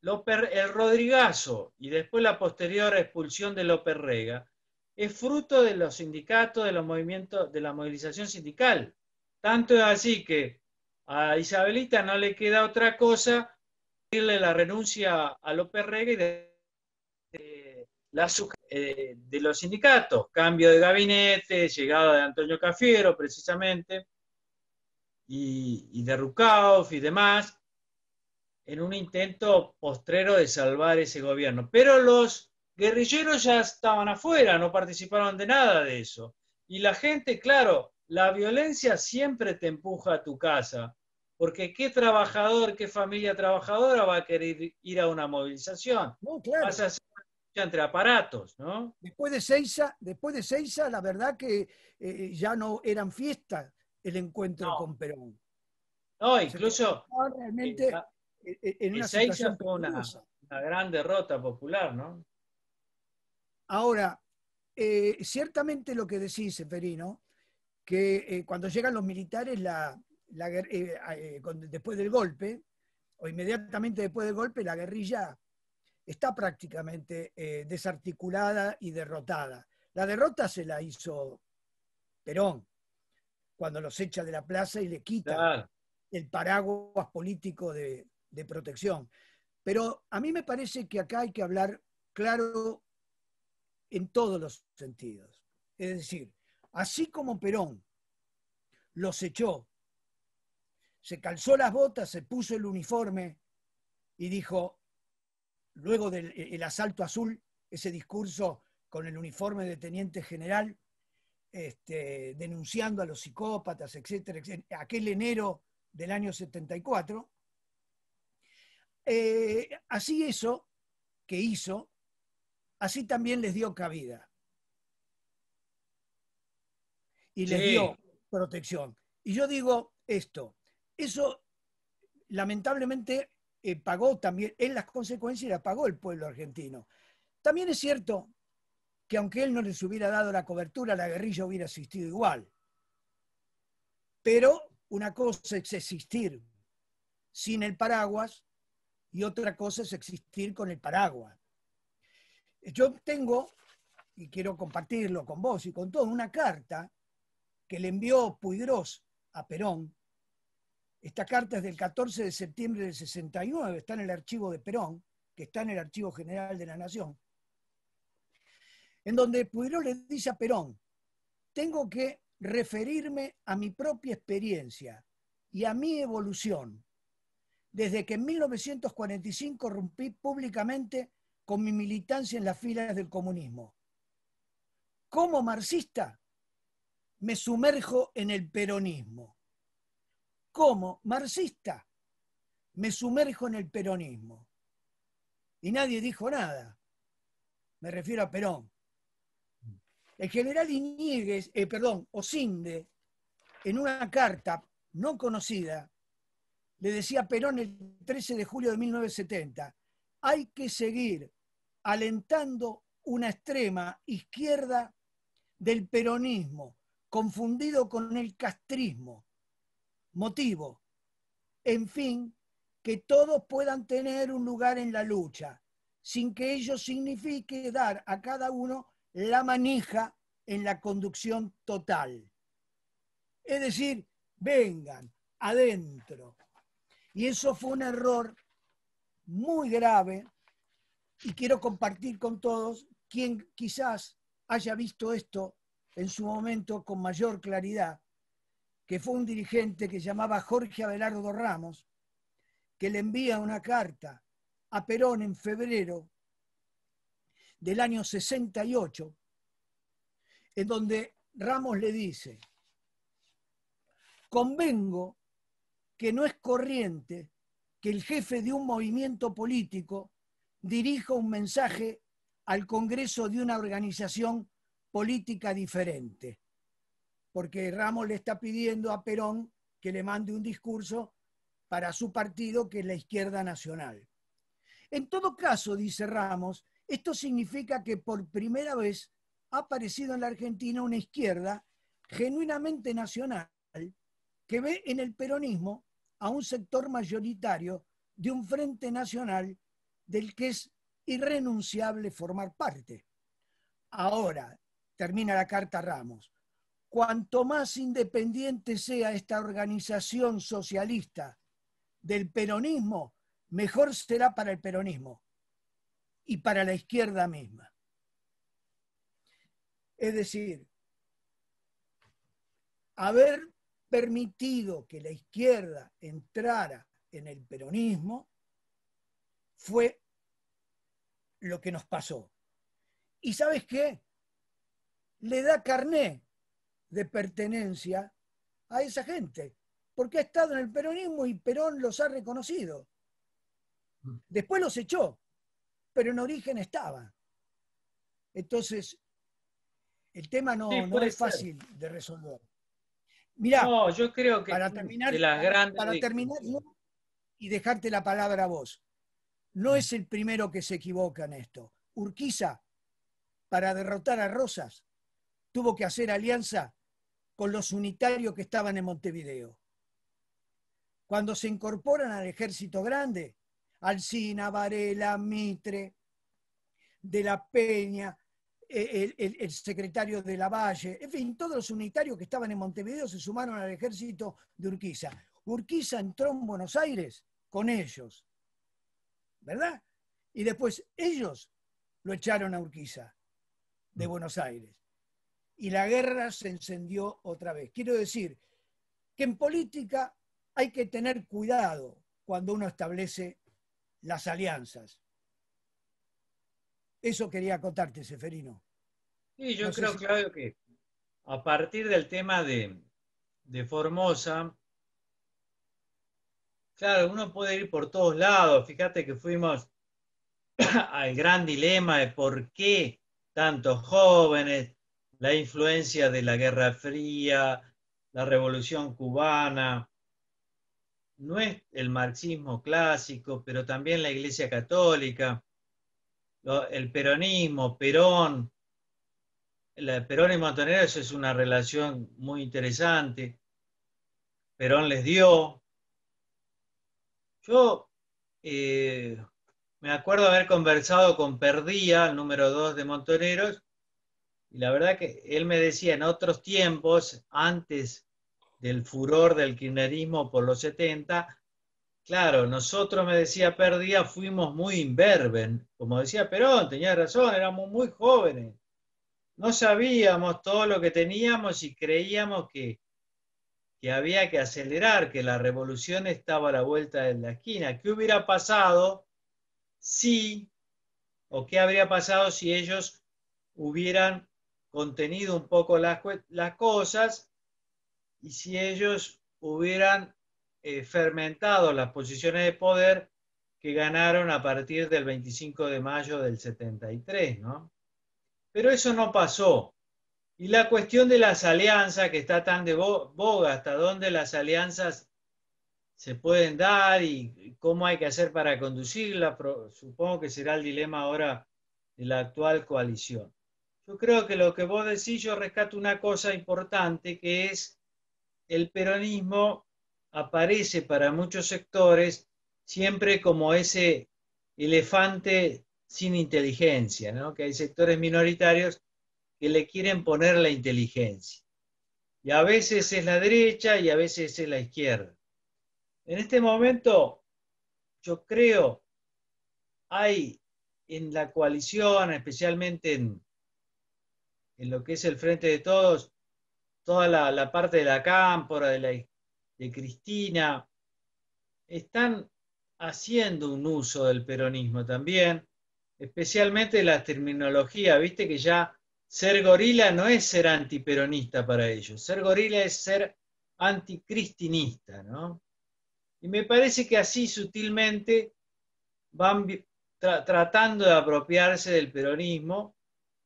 el Rodrigazo y después la posterior expulsión de López Rega es fruto de los sindicatos, de los movimientos, de la movilización sindical. Tanto es así que a Isabelita no le queda otra cosa la renuncia a López Rega y eh, de, los sindicatos, cambio de gabinete, llegada de Antonio Cafiero precisamente, y, y de Rukauf y demás, en un intento postrero de salvar ese gobierno. Pero los guerrilleros ya estaban afuera, no participaron de nada de eso. Y la gente, claro, la violencia siempre te empuja a tu casa. Porque qué trabajador, qué familia trabajadora va a querer ir a una movilización. No, claro. Vas a hacer entre aparatos, ¿no? Después de Seiza, después de la verdad que eh, ya no eran fiestas el encuentro con Perón. No, incluso realmente en, en, fue una, gran derrota popular, ¿no? Ahora, eh, ciertamente lo que decís, Seferino, que eh, cuando llegan los militares la, eh, eh, después del golpe, o inmediatamente después del golpe, la guerrilla está prácticamente eh, desarticulada y derrotada. La derrota se la hizo Perón, cuando los echa de la plaza y le quita el paraguas político de protección. Pero a mí me parece que acá hay que hablar claro en todos los sentidos. Es decir, así como Perón los echó se calzó las botas, se puso el uniforme y dijo, luego del e, asalto azul, ese discurso con el uniforme de teniente general, este, denunciando a los psicópatas, etcétera, aquel enero del año 74. Eh, así eso que hizo, así también les dio cabida. Y les dio protección. Y yo digo esto, eso, lamentablemente, eh, pagó también, él las consecuencias y pagó el pueblo argentino. También es cierto que aunque él no les hubiera dado la cobertura, la guerrilla hubiera existido igual. Pero una cosa es existir sin el paraguas y otra cosa es existir con el paraguas. Yo tengo, y quiero compartirlo con vos y con todos, una carta que le envió Puigros a Perón esta carta es del 14 de septiembre del 69, está en el archivo de Perón, que está en el Archivo General de la Nación, en donde Puyol le dice a Perón, tengo que referirme a mi propia experiencia y a mi evolución, desde que en 1945 rompí públicamente con mi militancia en las filas del comunismo. Como marxista, me sumerjo en el peronismo como marxista me sumerjo en el peronismo. Y nadie dijo nada. Me refiero a Perón. El general Iñiguez, eh, perdón, Osinde, en una carta no conocida, le decía a Perón el 13 de julio de 1970, hay que seguir alentando una extrema izquierda del peronismo, confundido con el castrismo, motivo. En fin, que todos puedan tener un lugar en la lucha, sin que ello signifique dar a cada uno la manija en la conducción total. Es decir, vengan adentro. Y eso fue un error muy grave y quiero compartir con todos quien quizás haya visto esto en su momento con mayor claridad que fue un dirigente que llamaba Jorge Abelardo Ramos, que le envía una carta a Perón en febrero del año 68, en donde Ramos le dice, convengo que no es corriente que el jefe de un movimiento político dirija un mensaje al Congreso de una organización política diferente porque Ramos le está pidiendo a Perón que le mande un discurso para su partido, que es la izquierda nacional. En todo caso, dice Ramos, esto significa que por primera vez ha aparecido en la Argentina una izquierda genuinamente nacional que ve en el peronismo a un sector mayoritario de un frente nacional del que es irrenunciable formar parte. Ahora, termina la carta Ramos, cuanto más independiente sea esta organización socialista del peronismo, mejor será para el peronismo y para la izquierda misma. Es decir, haber permitido que la izquierda entrara en el peronismo fue lo que nos pasó. ¿Y sabes qué? Le da carné de pertenencia a esa gente, porque ha estado en el peronismo y Perón los ha reconocido. Después los echó, pero en origen estaba. Entonces, el tema no, es fácil de resolver. Mirá, yo creo que para terminar y dejarte la palabra a vos, no es el primero que se equivoca en esto. Urquiza, para derrotar a Rosas, tuvo que hacer alianza con los unitarios que estaban en Montevideo. Cuando se incorporan al ejército grande, Alcina, Varela, Mitre, de la Peña, e-, el, el, secretario de la Valle, en fin, todos los unitarios que estaban en Montevideo se sumaron al ejército de Urquiza. Urquiza entró en Buenos Aires con ellos, ¿verdad? Y después ellos lo echaron a Urquiza de mm. Buenos Aires y la guerra se encendió otra vez. Quiero decir que en política hay que tener cuidado cuando uno establece las alianzas. Eso quería contarte, Seferino. Sí, yo creo, que a partir del tema de, de, Formosa, claro, uno puede ir por todos lados. Fíjate que fuimos al gran dilema de por qué tantos jóvenes, la influencia de la Guerra Fría, la Revolución Cubana, no es el marxismo clásico, pero también la Iglesia Católica, el peronismo, Perón, Perón y Montoneros es una relación muy interesante. Perón les dio. Yo eh, me acuerdo haber conversado con Perdía, el número dos de Montoneros, y la verdad que él me decía, en otros tiempos, antes del furor del kirchnerismo por los 70, claro, nosotros, me decía Perdía, fuimos muy imberben. Como decía Perón, tenía razón, éramos muy jóvenes. No sabíamos todo lo que teníamos y creíamos que, que había que acelerar, que la revolución estaba a la vuelta de la esquina. ¿Qué hubiera pasado si, o qué habría pasado si ellos hubieran contenido un poco las, cosas y si ellos hubieran eh, fermentado las posiciones de poder que ganaron a partir del 25 de mayo del 73, ¿no? Pero eso no pasó. Y la cuestión de las alianzas, que está tan de boga, hasta dónde las alianzas se pueden dar y cómo hay que hacer para conducirlas, supongo que será el dilema ahora de la actual coalición yo creo que lo que vos decís, yo rescato una cosa importante, que es el peronismo aparece para muchos sectores siempre como ese elefante sin inteligencia, que hay sectores minoritarios que le quieren poner la inteligencia. Y a veces es la derecha y a veces es la izquierda. En este momento, yo creo, hay en la coalición, especialmente en, en lo que es el frente de todos, toda la, parte de la cámpora, de, Cristina, están haciendo un uso del peronismo también, especialmente la terminología, viste que ya ser gorila no es ser antiperonista para ellos, ser gorila es ser anticristinista, ¿no? Y me parece que así sutilmente van tratando de apropiarse del peronismo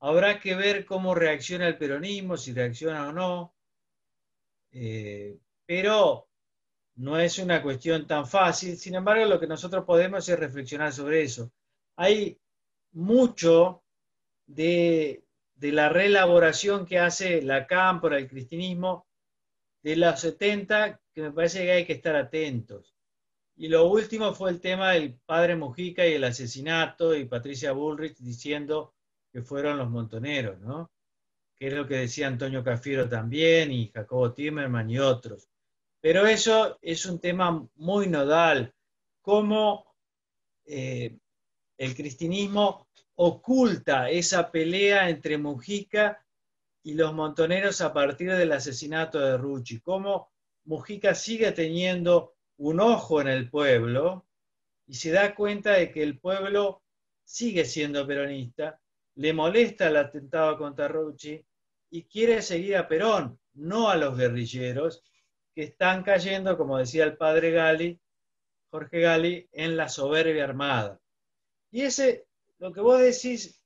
Habrá que ver cómo reacciona el peronismo, si reacciona o no. Eh, pero no es una cuestión tan fácil. Sin embargo, lo que nosotros podemos es reflexionar sobre eso. Hay mucho de, de la reelaboración que hace la por el cristianismo de los 70 que me parece que hay que estar atentos. Y lo último fue el tema del padre Mujica y el asesinato y Patricia Bullrich diciendo que fueron los montoneros, ¿no? Que es lo que decía Antonio Cafiero también y Jacobo Timerman y otros. Pero eso es un tema muy nodal, cómo eh, el cristianismo oculta esa pelea entre Mujica y los montoneros a partir del asesinato de Rucci, cómo Mujica sigue teniendo un ojo en el pueblo y se da cuenta de que el pueblo sigue siendo peronista le molesta el atentado contra Rucci y quiere seguir a Perón, no a los guerrilleros que están cayendo, como decía el padre Gali, Jorge Gali, en la soberbia armada. Y ese, lo que vos decís,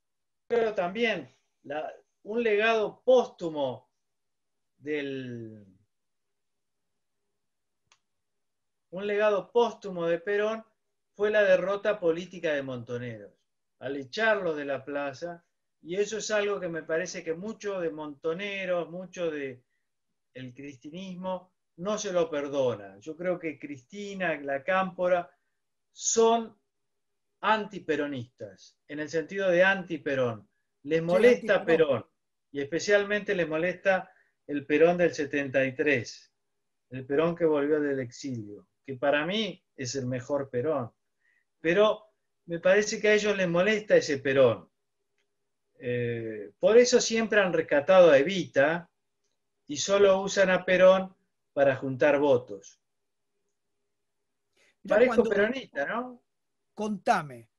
pero también, un legado póstumo del... Un legado póstumo de Perón fue la derrota política de Montonero al echarlo de la plaza, y eso es algo que me parece que mucho de Montoneros, mucho de el cristinismo, no se lo perdona. Yo creo que Cristina, la Cámpora, son antiperonistas, en el sentido de antiperón. Les molesta Perón, y especialmente les molesta el Perón del 73, el Perón que volvió del exilio, que para mí es el mejor Perón. Pero me parece que a ellos les molesta ese Perón. Eh, por eso siempre han rescatado a Evita y solo usan a Perón para juntar votos. Parezco peronista, ¿no? Contame,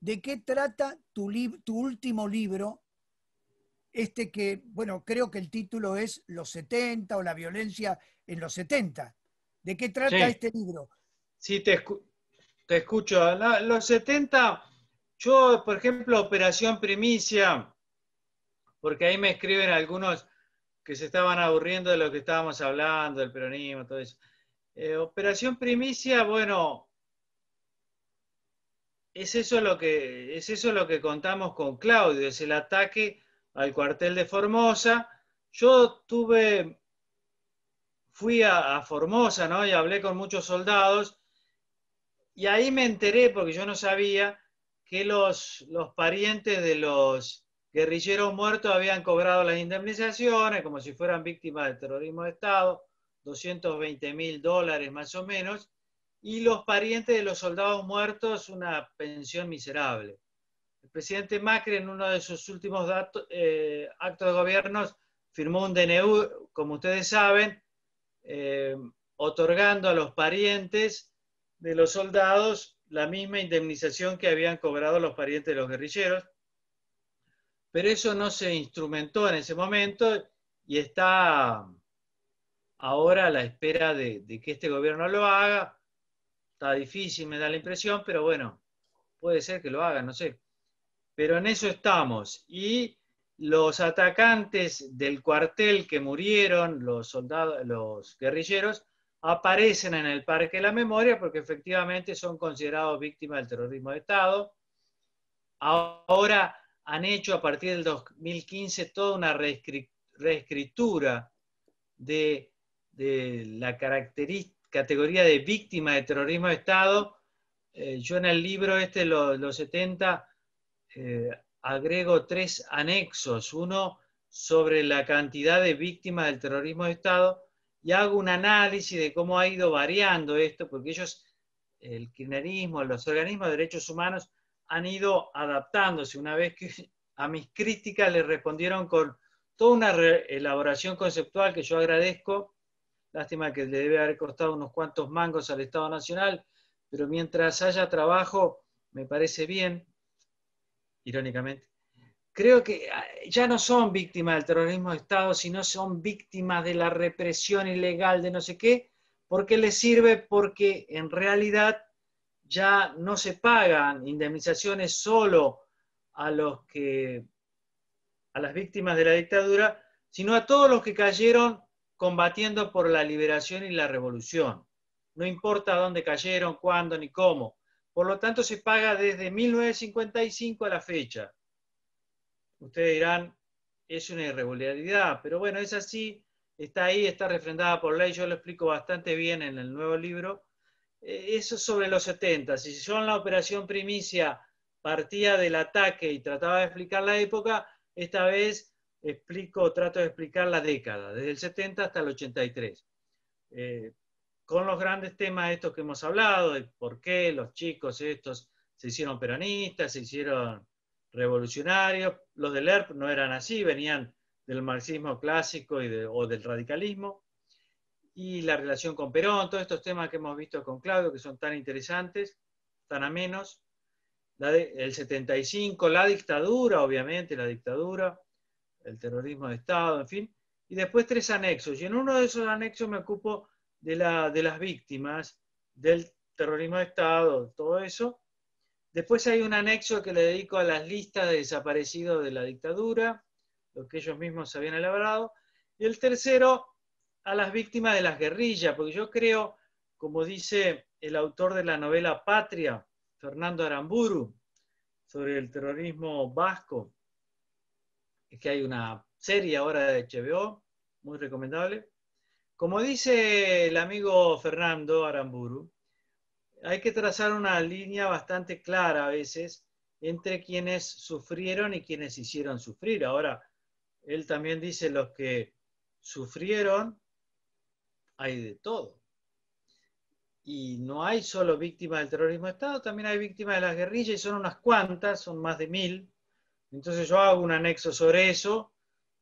¿de qué trata tu, último libro? Este que, bueno, creo que el título es Los 70 o la violencia en los 70. ¿De qué trata este libro? Sí, te, te escucho. los 70, yo, por ejemplo, Operación Primicia, porque ahí me escriben algunos que se estaban aburriendo de lo que estábamos hablando, del peronismo, todo eso. Eh, Operación Primicia, bueno, es eso, lo que, es eso lo que contamos con Claudio, es el ataque al cuartel de Formosa. Yo tuve, fui a, a Formosa, ¿no? Y hablé con muchos soldados y ahí me enteré, porque yo no sabía, que los, parientes de los guerrilleros muertos habían cobrado las indemnizaciones como si fueran víctimas del terrorismo de Estado, 220 mil dólares más o menos, y los parientes de los soldados muertos una pensión miserable. El presidente Macri en uno de sus últimos eh, actos de gobierno firmó un DNU, como ustedes saben, eh, otorgando a los parientes de los soldados la misma indemnización que habían cobrado los parientes de los guerrilleros, pero eso no se instrumentó en ese momento y está ahora a la espera de, de que este gobierno lo haga. Está difícil, me da la impresión, pero bueno, puede ser que lo haga, no sé. Pero en eso estamos. Y los atacantes del cuartel que murieron, los soldados, los guerrilleros, aparecen en el Parque de la Memoria porque efectivamente son considerados víctimas del terrorismo de Estado. Ahora han hecho a partir del 2015 toda una reescritura de, la categoría de víctima de terrorismo de Estado. Eh, yo en el libro este, los 70, eh, agrego tres anexos. Uno sobre la cantidad de víctimas del terrorismo de Estado y hago un análisis de cómo ha ido variando esto, porque ellos, el kirchnerismo, los organismos de derechos humanos, han ido adaptándose. Una vez que a mis críticas le respondieron con toda una elaboración conceptual que yo agradezco, lástima que le debe haber costado unos cuantos mangos al Estado Nacional, pero mientras haya trabajo, me parece bien, irónicamente creo que ah, ya no son víctimas del terrorismo de Estado, sino son víctimas de la represión ilegal de no sé qué, porque les sirve porque en realidad ya no se pagan indemnizaciones solo a los que a las víctimas de la dictadura, sino a todos los que cayeron combatiendo por la liberación y la revolución. No importa dónde cayeron, cuándo ni cómo. Por lo tanto, se paga desde 1955 a la fecha. Ustedes dirán, es una irregularidad, pero bueno, es así, está ahí, está refrendada por ley, yo lo explico bastante bien en el nuevo libro. Eh, eso sobre los 70. Si yo en la operación primicia partía del ataque y trataba de explicar la época, esta vez explico, trato de explicar la década, desde el 70 hasta el 83. Eh, con los grandes temas estos que hemos hablado, de por qué los chicos estos se hicieron peronistas, se hicieron revolucionarios, los del ERP no eran así, venían del marxismo clásico o del radicalismo, y la relación con Perón, todos estos temas que hemos visto con Claudio, que son tan interesantes, tan amenos, menos el 75, la dictadura, obviamente, la dictadura, el terrorismo de Estado, en fin, y después tres anexos, y en uno de esos anexos me ocupo de, la, de las víctimas del terrorismo de Estado, todo eso, Después hay un anexo que le dedico a las listas de desaparecidos de la dictadura, lo que ellos mismos habían elaborado. Y el tercero, a las víctimas de las guerrillas, porque yo creo, como dice el autor de la novela Patria, Fernando Aramburu, sobre el terrorismo vasco, es que hay una serie ahora de HBO, muy recomendable. Como dice el amigo Fernando Aramburu, hay que trazar una línea bastante clara a veces entre quienes sufrieron y quienes hicieron sufrir. Ahora, él también dice, los que sufrieron, hay de todo. Y no hay solo víctimas del terrorismo de Estado, también hay víctimas de las guerrillas y son unas cuantas, son más de mil. Entonces yo hago un anexo sobre eso.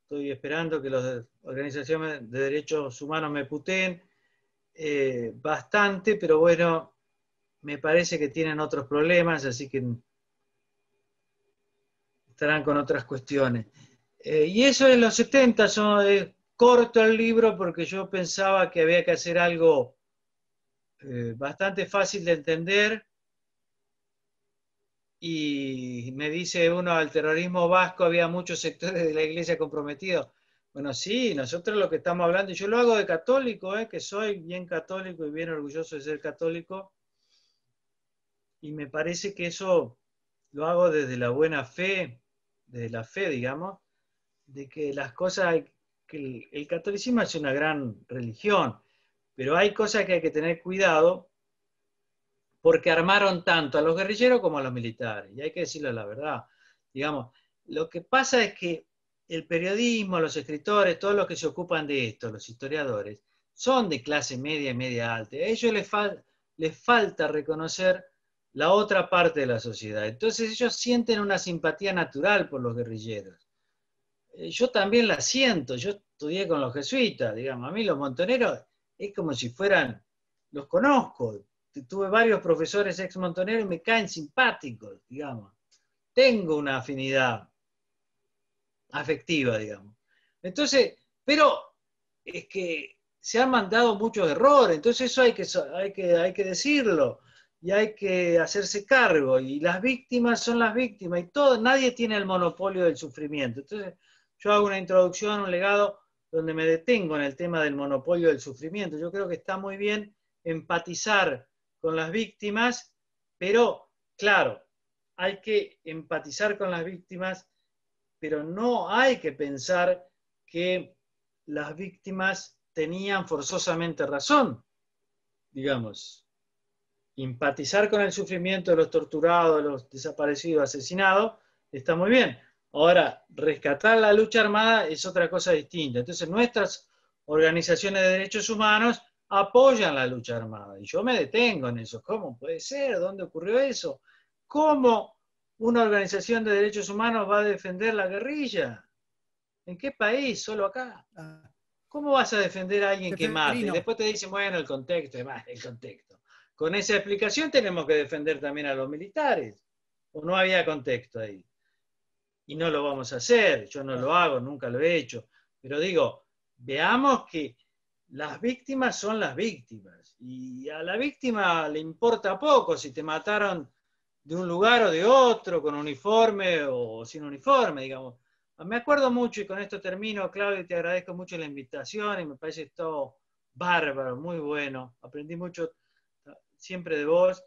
Estoy esperando que las organizaciones de derechos humanos me puteen eh, bastante, pero bueno, me parece que tienen otros problemas, así que estarán con otras cuestiones. Eh, y eso en los 70, son, eh, corto el libro porque yo pensaba que había que hacer algo eh, bastante fácil de entender. Y me dice uno, al terrorismo vasco había muchos sectores de la iglesia comprometidos. Bueno, sí, nosotros lo que estamos hablando, yo lo hago de católico, que soy bien católico y bien orgulloso de ser católico, y me parece que eso lo hago desde la buena fe, desde la fe, digamos, de que las cosas, que el, catolicismo es una gran religión, pero hay cosas que hay que tener cuidado porque armaron tanto a los guerrilleros como a los militares, y hay que decirlo la verdad. Digamos, lo que pasa es que el periodismo, los escritores, todos los que se ocupan de esto, los historiadores, son de clase media y media alta. A ellos les falta reconocer la otra parte de la sociedad. Entonces ellos sienten una simpatía natural por los guerrilleros. Eh, yo también la siento, yo estudié con los jesuitas, digamos, a mí los montoneros es como si fueran, los conozco, tuve varios profesores ex montoneros y me caen simpáticos, digamos. Tengo una afinidad afectiva, digamos. Entonces, pero es que se han mandado muchos errores, entonces eso hay que, que, hay que decirlo y hay que hacerse cargo. Y las víctimas son las víctimas y todo, nadie tiene el monopolio del sufrimiento. Entonces, yo hago una introducción, un legado donde me detengo en el tema del monopolio del sufrimiento. Yo creo que está muy bien empatizar con las víctimas, pero claro, hay que empatizar con las víctimas, pero no hay que pensar que las víctimas tenían forzosamente razón, digamos empatizar con el sufrimiento de los torturados, de los desaparecidos, asesinados, está muy bien. Ahora, rescatar la lucha armada es otra cosa distinta. Entonces, nuestras organizaciones de derechos humanos apoyan la lucha armada. Y yo me detengo en eso. ¿Cómo puede ser? ¿Dónde ocurrió eso? ¿Cómo una organización de derechos humanos va a defender la guerrilla? ¿En qué país? Solo acá. Ah. ¿Cómo vas a defender a alguien que mate? Después te dicen, bueno, el contexto, más el contexto con esa explicación tenemos que defender también a los militares. O no había contexto ahí. Y no lo vamos a hacer, yo no lo hago, nunca lo he hecho. Pero digo, veamos que las víctimas son las víctimas. Y a la víctima le importa poco si te mataron de un lugar o de otro, con uniforme o sin uniforme, digamos. Me acuerdo mucho, y con esto termino, Claudio, y te agradezco mucho la invitación, y me parece todo bárbaro, muy bueno. Aprendí mucho siempre de vos.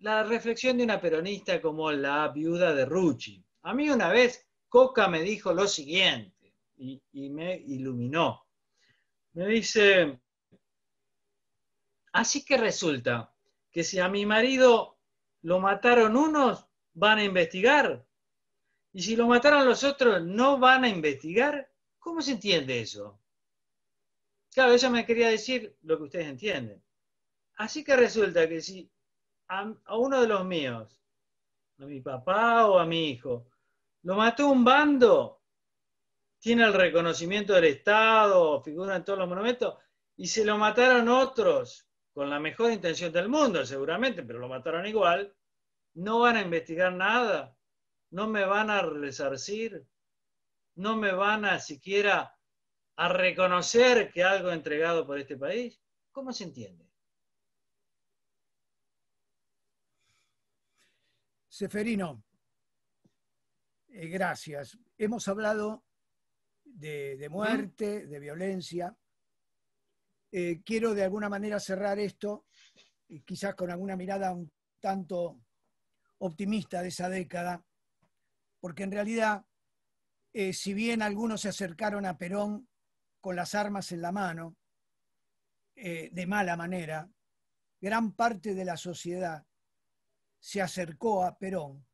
la reflexión de una peronista como la viuda de Rucci. A mí una vez Coca me dijo lo siguiente y, y me iluminó. Me dice, así que resulta que si a mi marido lo mataron unos, van a investigar. Y si lo mataron los otros, no van a investigar. ¿Cómo se entiende eso? Claro, ella me quería decir lo que ustedes entienden. Así que resulta que si a, uno de los míos, a mi papá o a mi hijo, lo mató un bando, tiene el reconocimiento del Estado, figura en todos los monumentos, y se lo mataron otros con la mejor intención del mundo, seguramente, pero lo mataron igual, no van a investigar nada, no me van a resarcir, no me van a siquiera a reconocer que algo entregado por este país. ¿Cómo se entiende? Seferino, eh, gracias. Hemos hablado de, muerte, de violencia. Eh, quiero de alguna manera cerrar esto, quizás con alguna mirada un tanto optimista de esa década, porque en realidad, eh, si bien algunos se acercaron a Perón con las armas en la mano, de mala manera, gran parte de la sociedad se acercó a Perón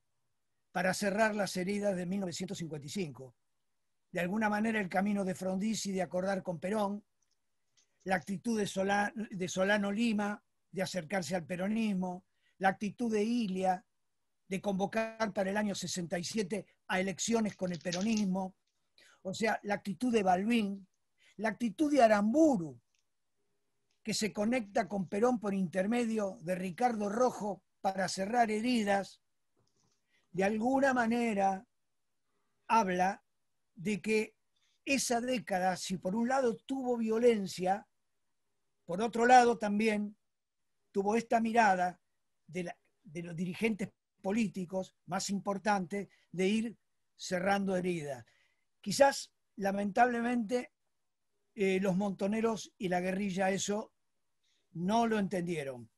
para cerrar las heridas de 1955. De alguna manera el camino de Frondizi de acordar con Perón, la actitud de Solano, Lima de acercarse al peronismo, la actitud de Ilia de convocar para el año 67 a elecciones con el peronismo, o sea, la actitud de Balvin, la actitud de Aramburu, que se conecta con Perón por intermedio de Ricardo Rojo para cerrar heridas, de alguna manera habla de que esa década, si por un lado tuvo violencia, por otro lado también tuvo esta mirada de, los dirigentes políticos más importantes de ir cerrando heridas. Quizás, lamentablemente, eh, los montoneros y la guerrilla eso no lo entendieron.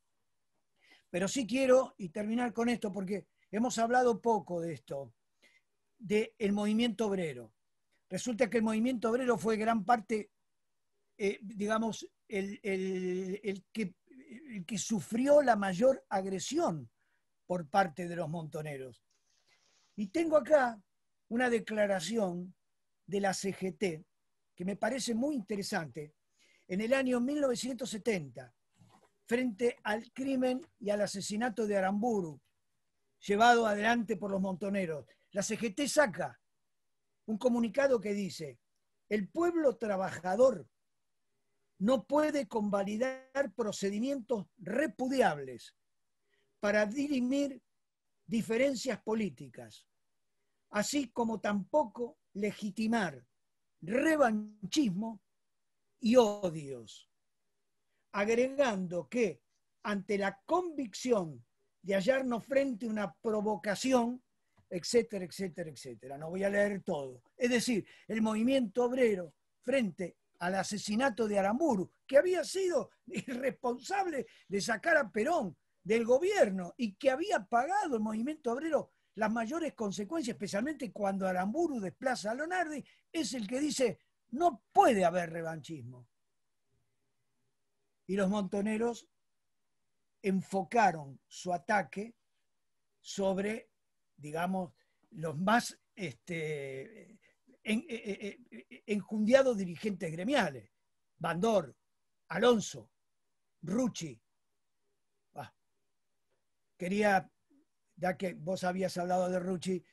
Pero sí quiero, y terminar con esto, porque hemos hablado poco de esto, del el movimiento obrero. Resulta que el movimiento obrero fue gran parte, eh, digamos, el, que, el que sufrió la mayor agresión por parte de los montoneros. Y tengo acá una declaración de la CGT que me parece muy interesante. En el año 1970, frente al crimen y al asesinato de Aramburu, llevado adelante por los montoneros. La CGT saca un comunicado que dice, el pueblo trabajador no puede convalidar procedimientos repudiables para dirimir diferencias políticas, así como tampoco legitimar revanchismo y odios agregando que ante la convicción de hallarnos frente a una provocación, etcétera, etcétera, etcétera. No voy a leer todo. Es decir, el movimiento obrero frente al asesinato de Aramburu, que había sido el responsable de sacar a Perón del gobierno y que había pagado el movimiento obrero las mayores consecuencias, especialmente cuando Aramburu desplaza a Leonardi, es el que dice, no puede haber revanchismo y los montoneros enfocaron su ataque sobre, digamos, los más este, eh, eh, eh, dirigentes gremiales, Bandor, Alonso, Rucci. quería, ya que vos habías hablado de Rucci,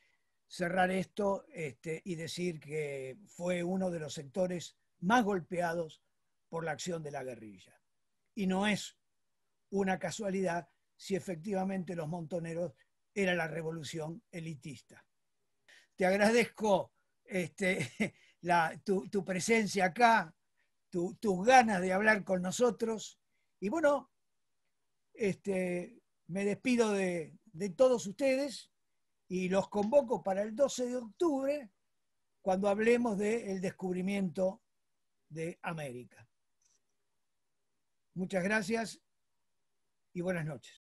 cerrar esto este, y decir que fue uno de los sectores más golpeados por la acción de la guerrilla. Y no es una casualidad si efectivamente los montoneros era la revolución elitista. Te agradezco este, tu, presencia acá, tus ganas de hablar con nosotros. Y bueno, este, me despido de, todos ustedes y los convoco para el 12 de octubre, cuando hablemos del descubrimiento de América. Muchas gracias y buenas noches.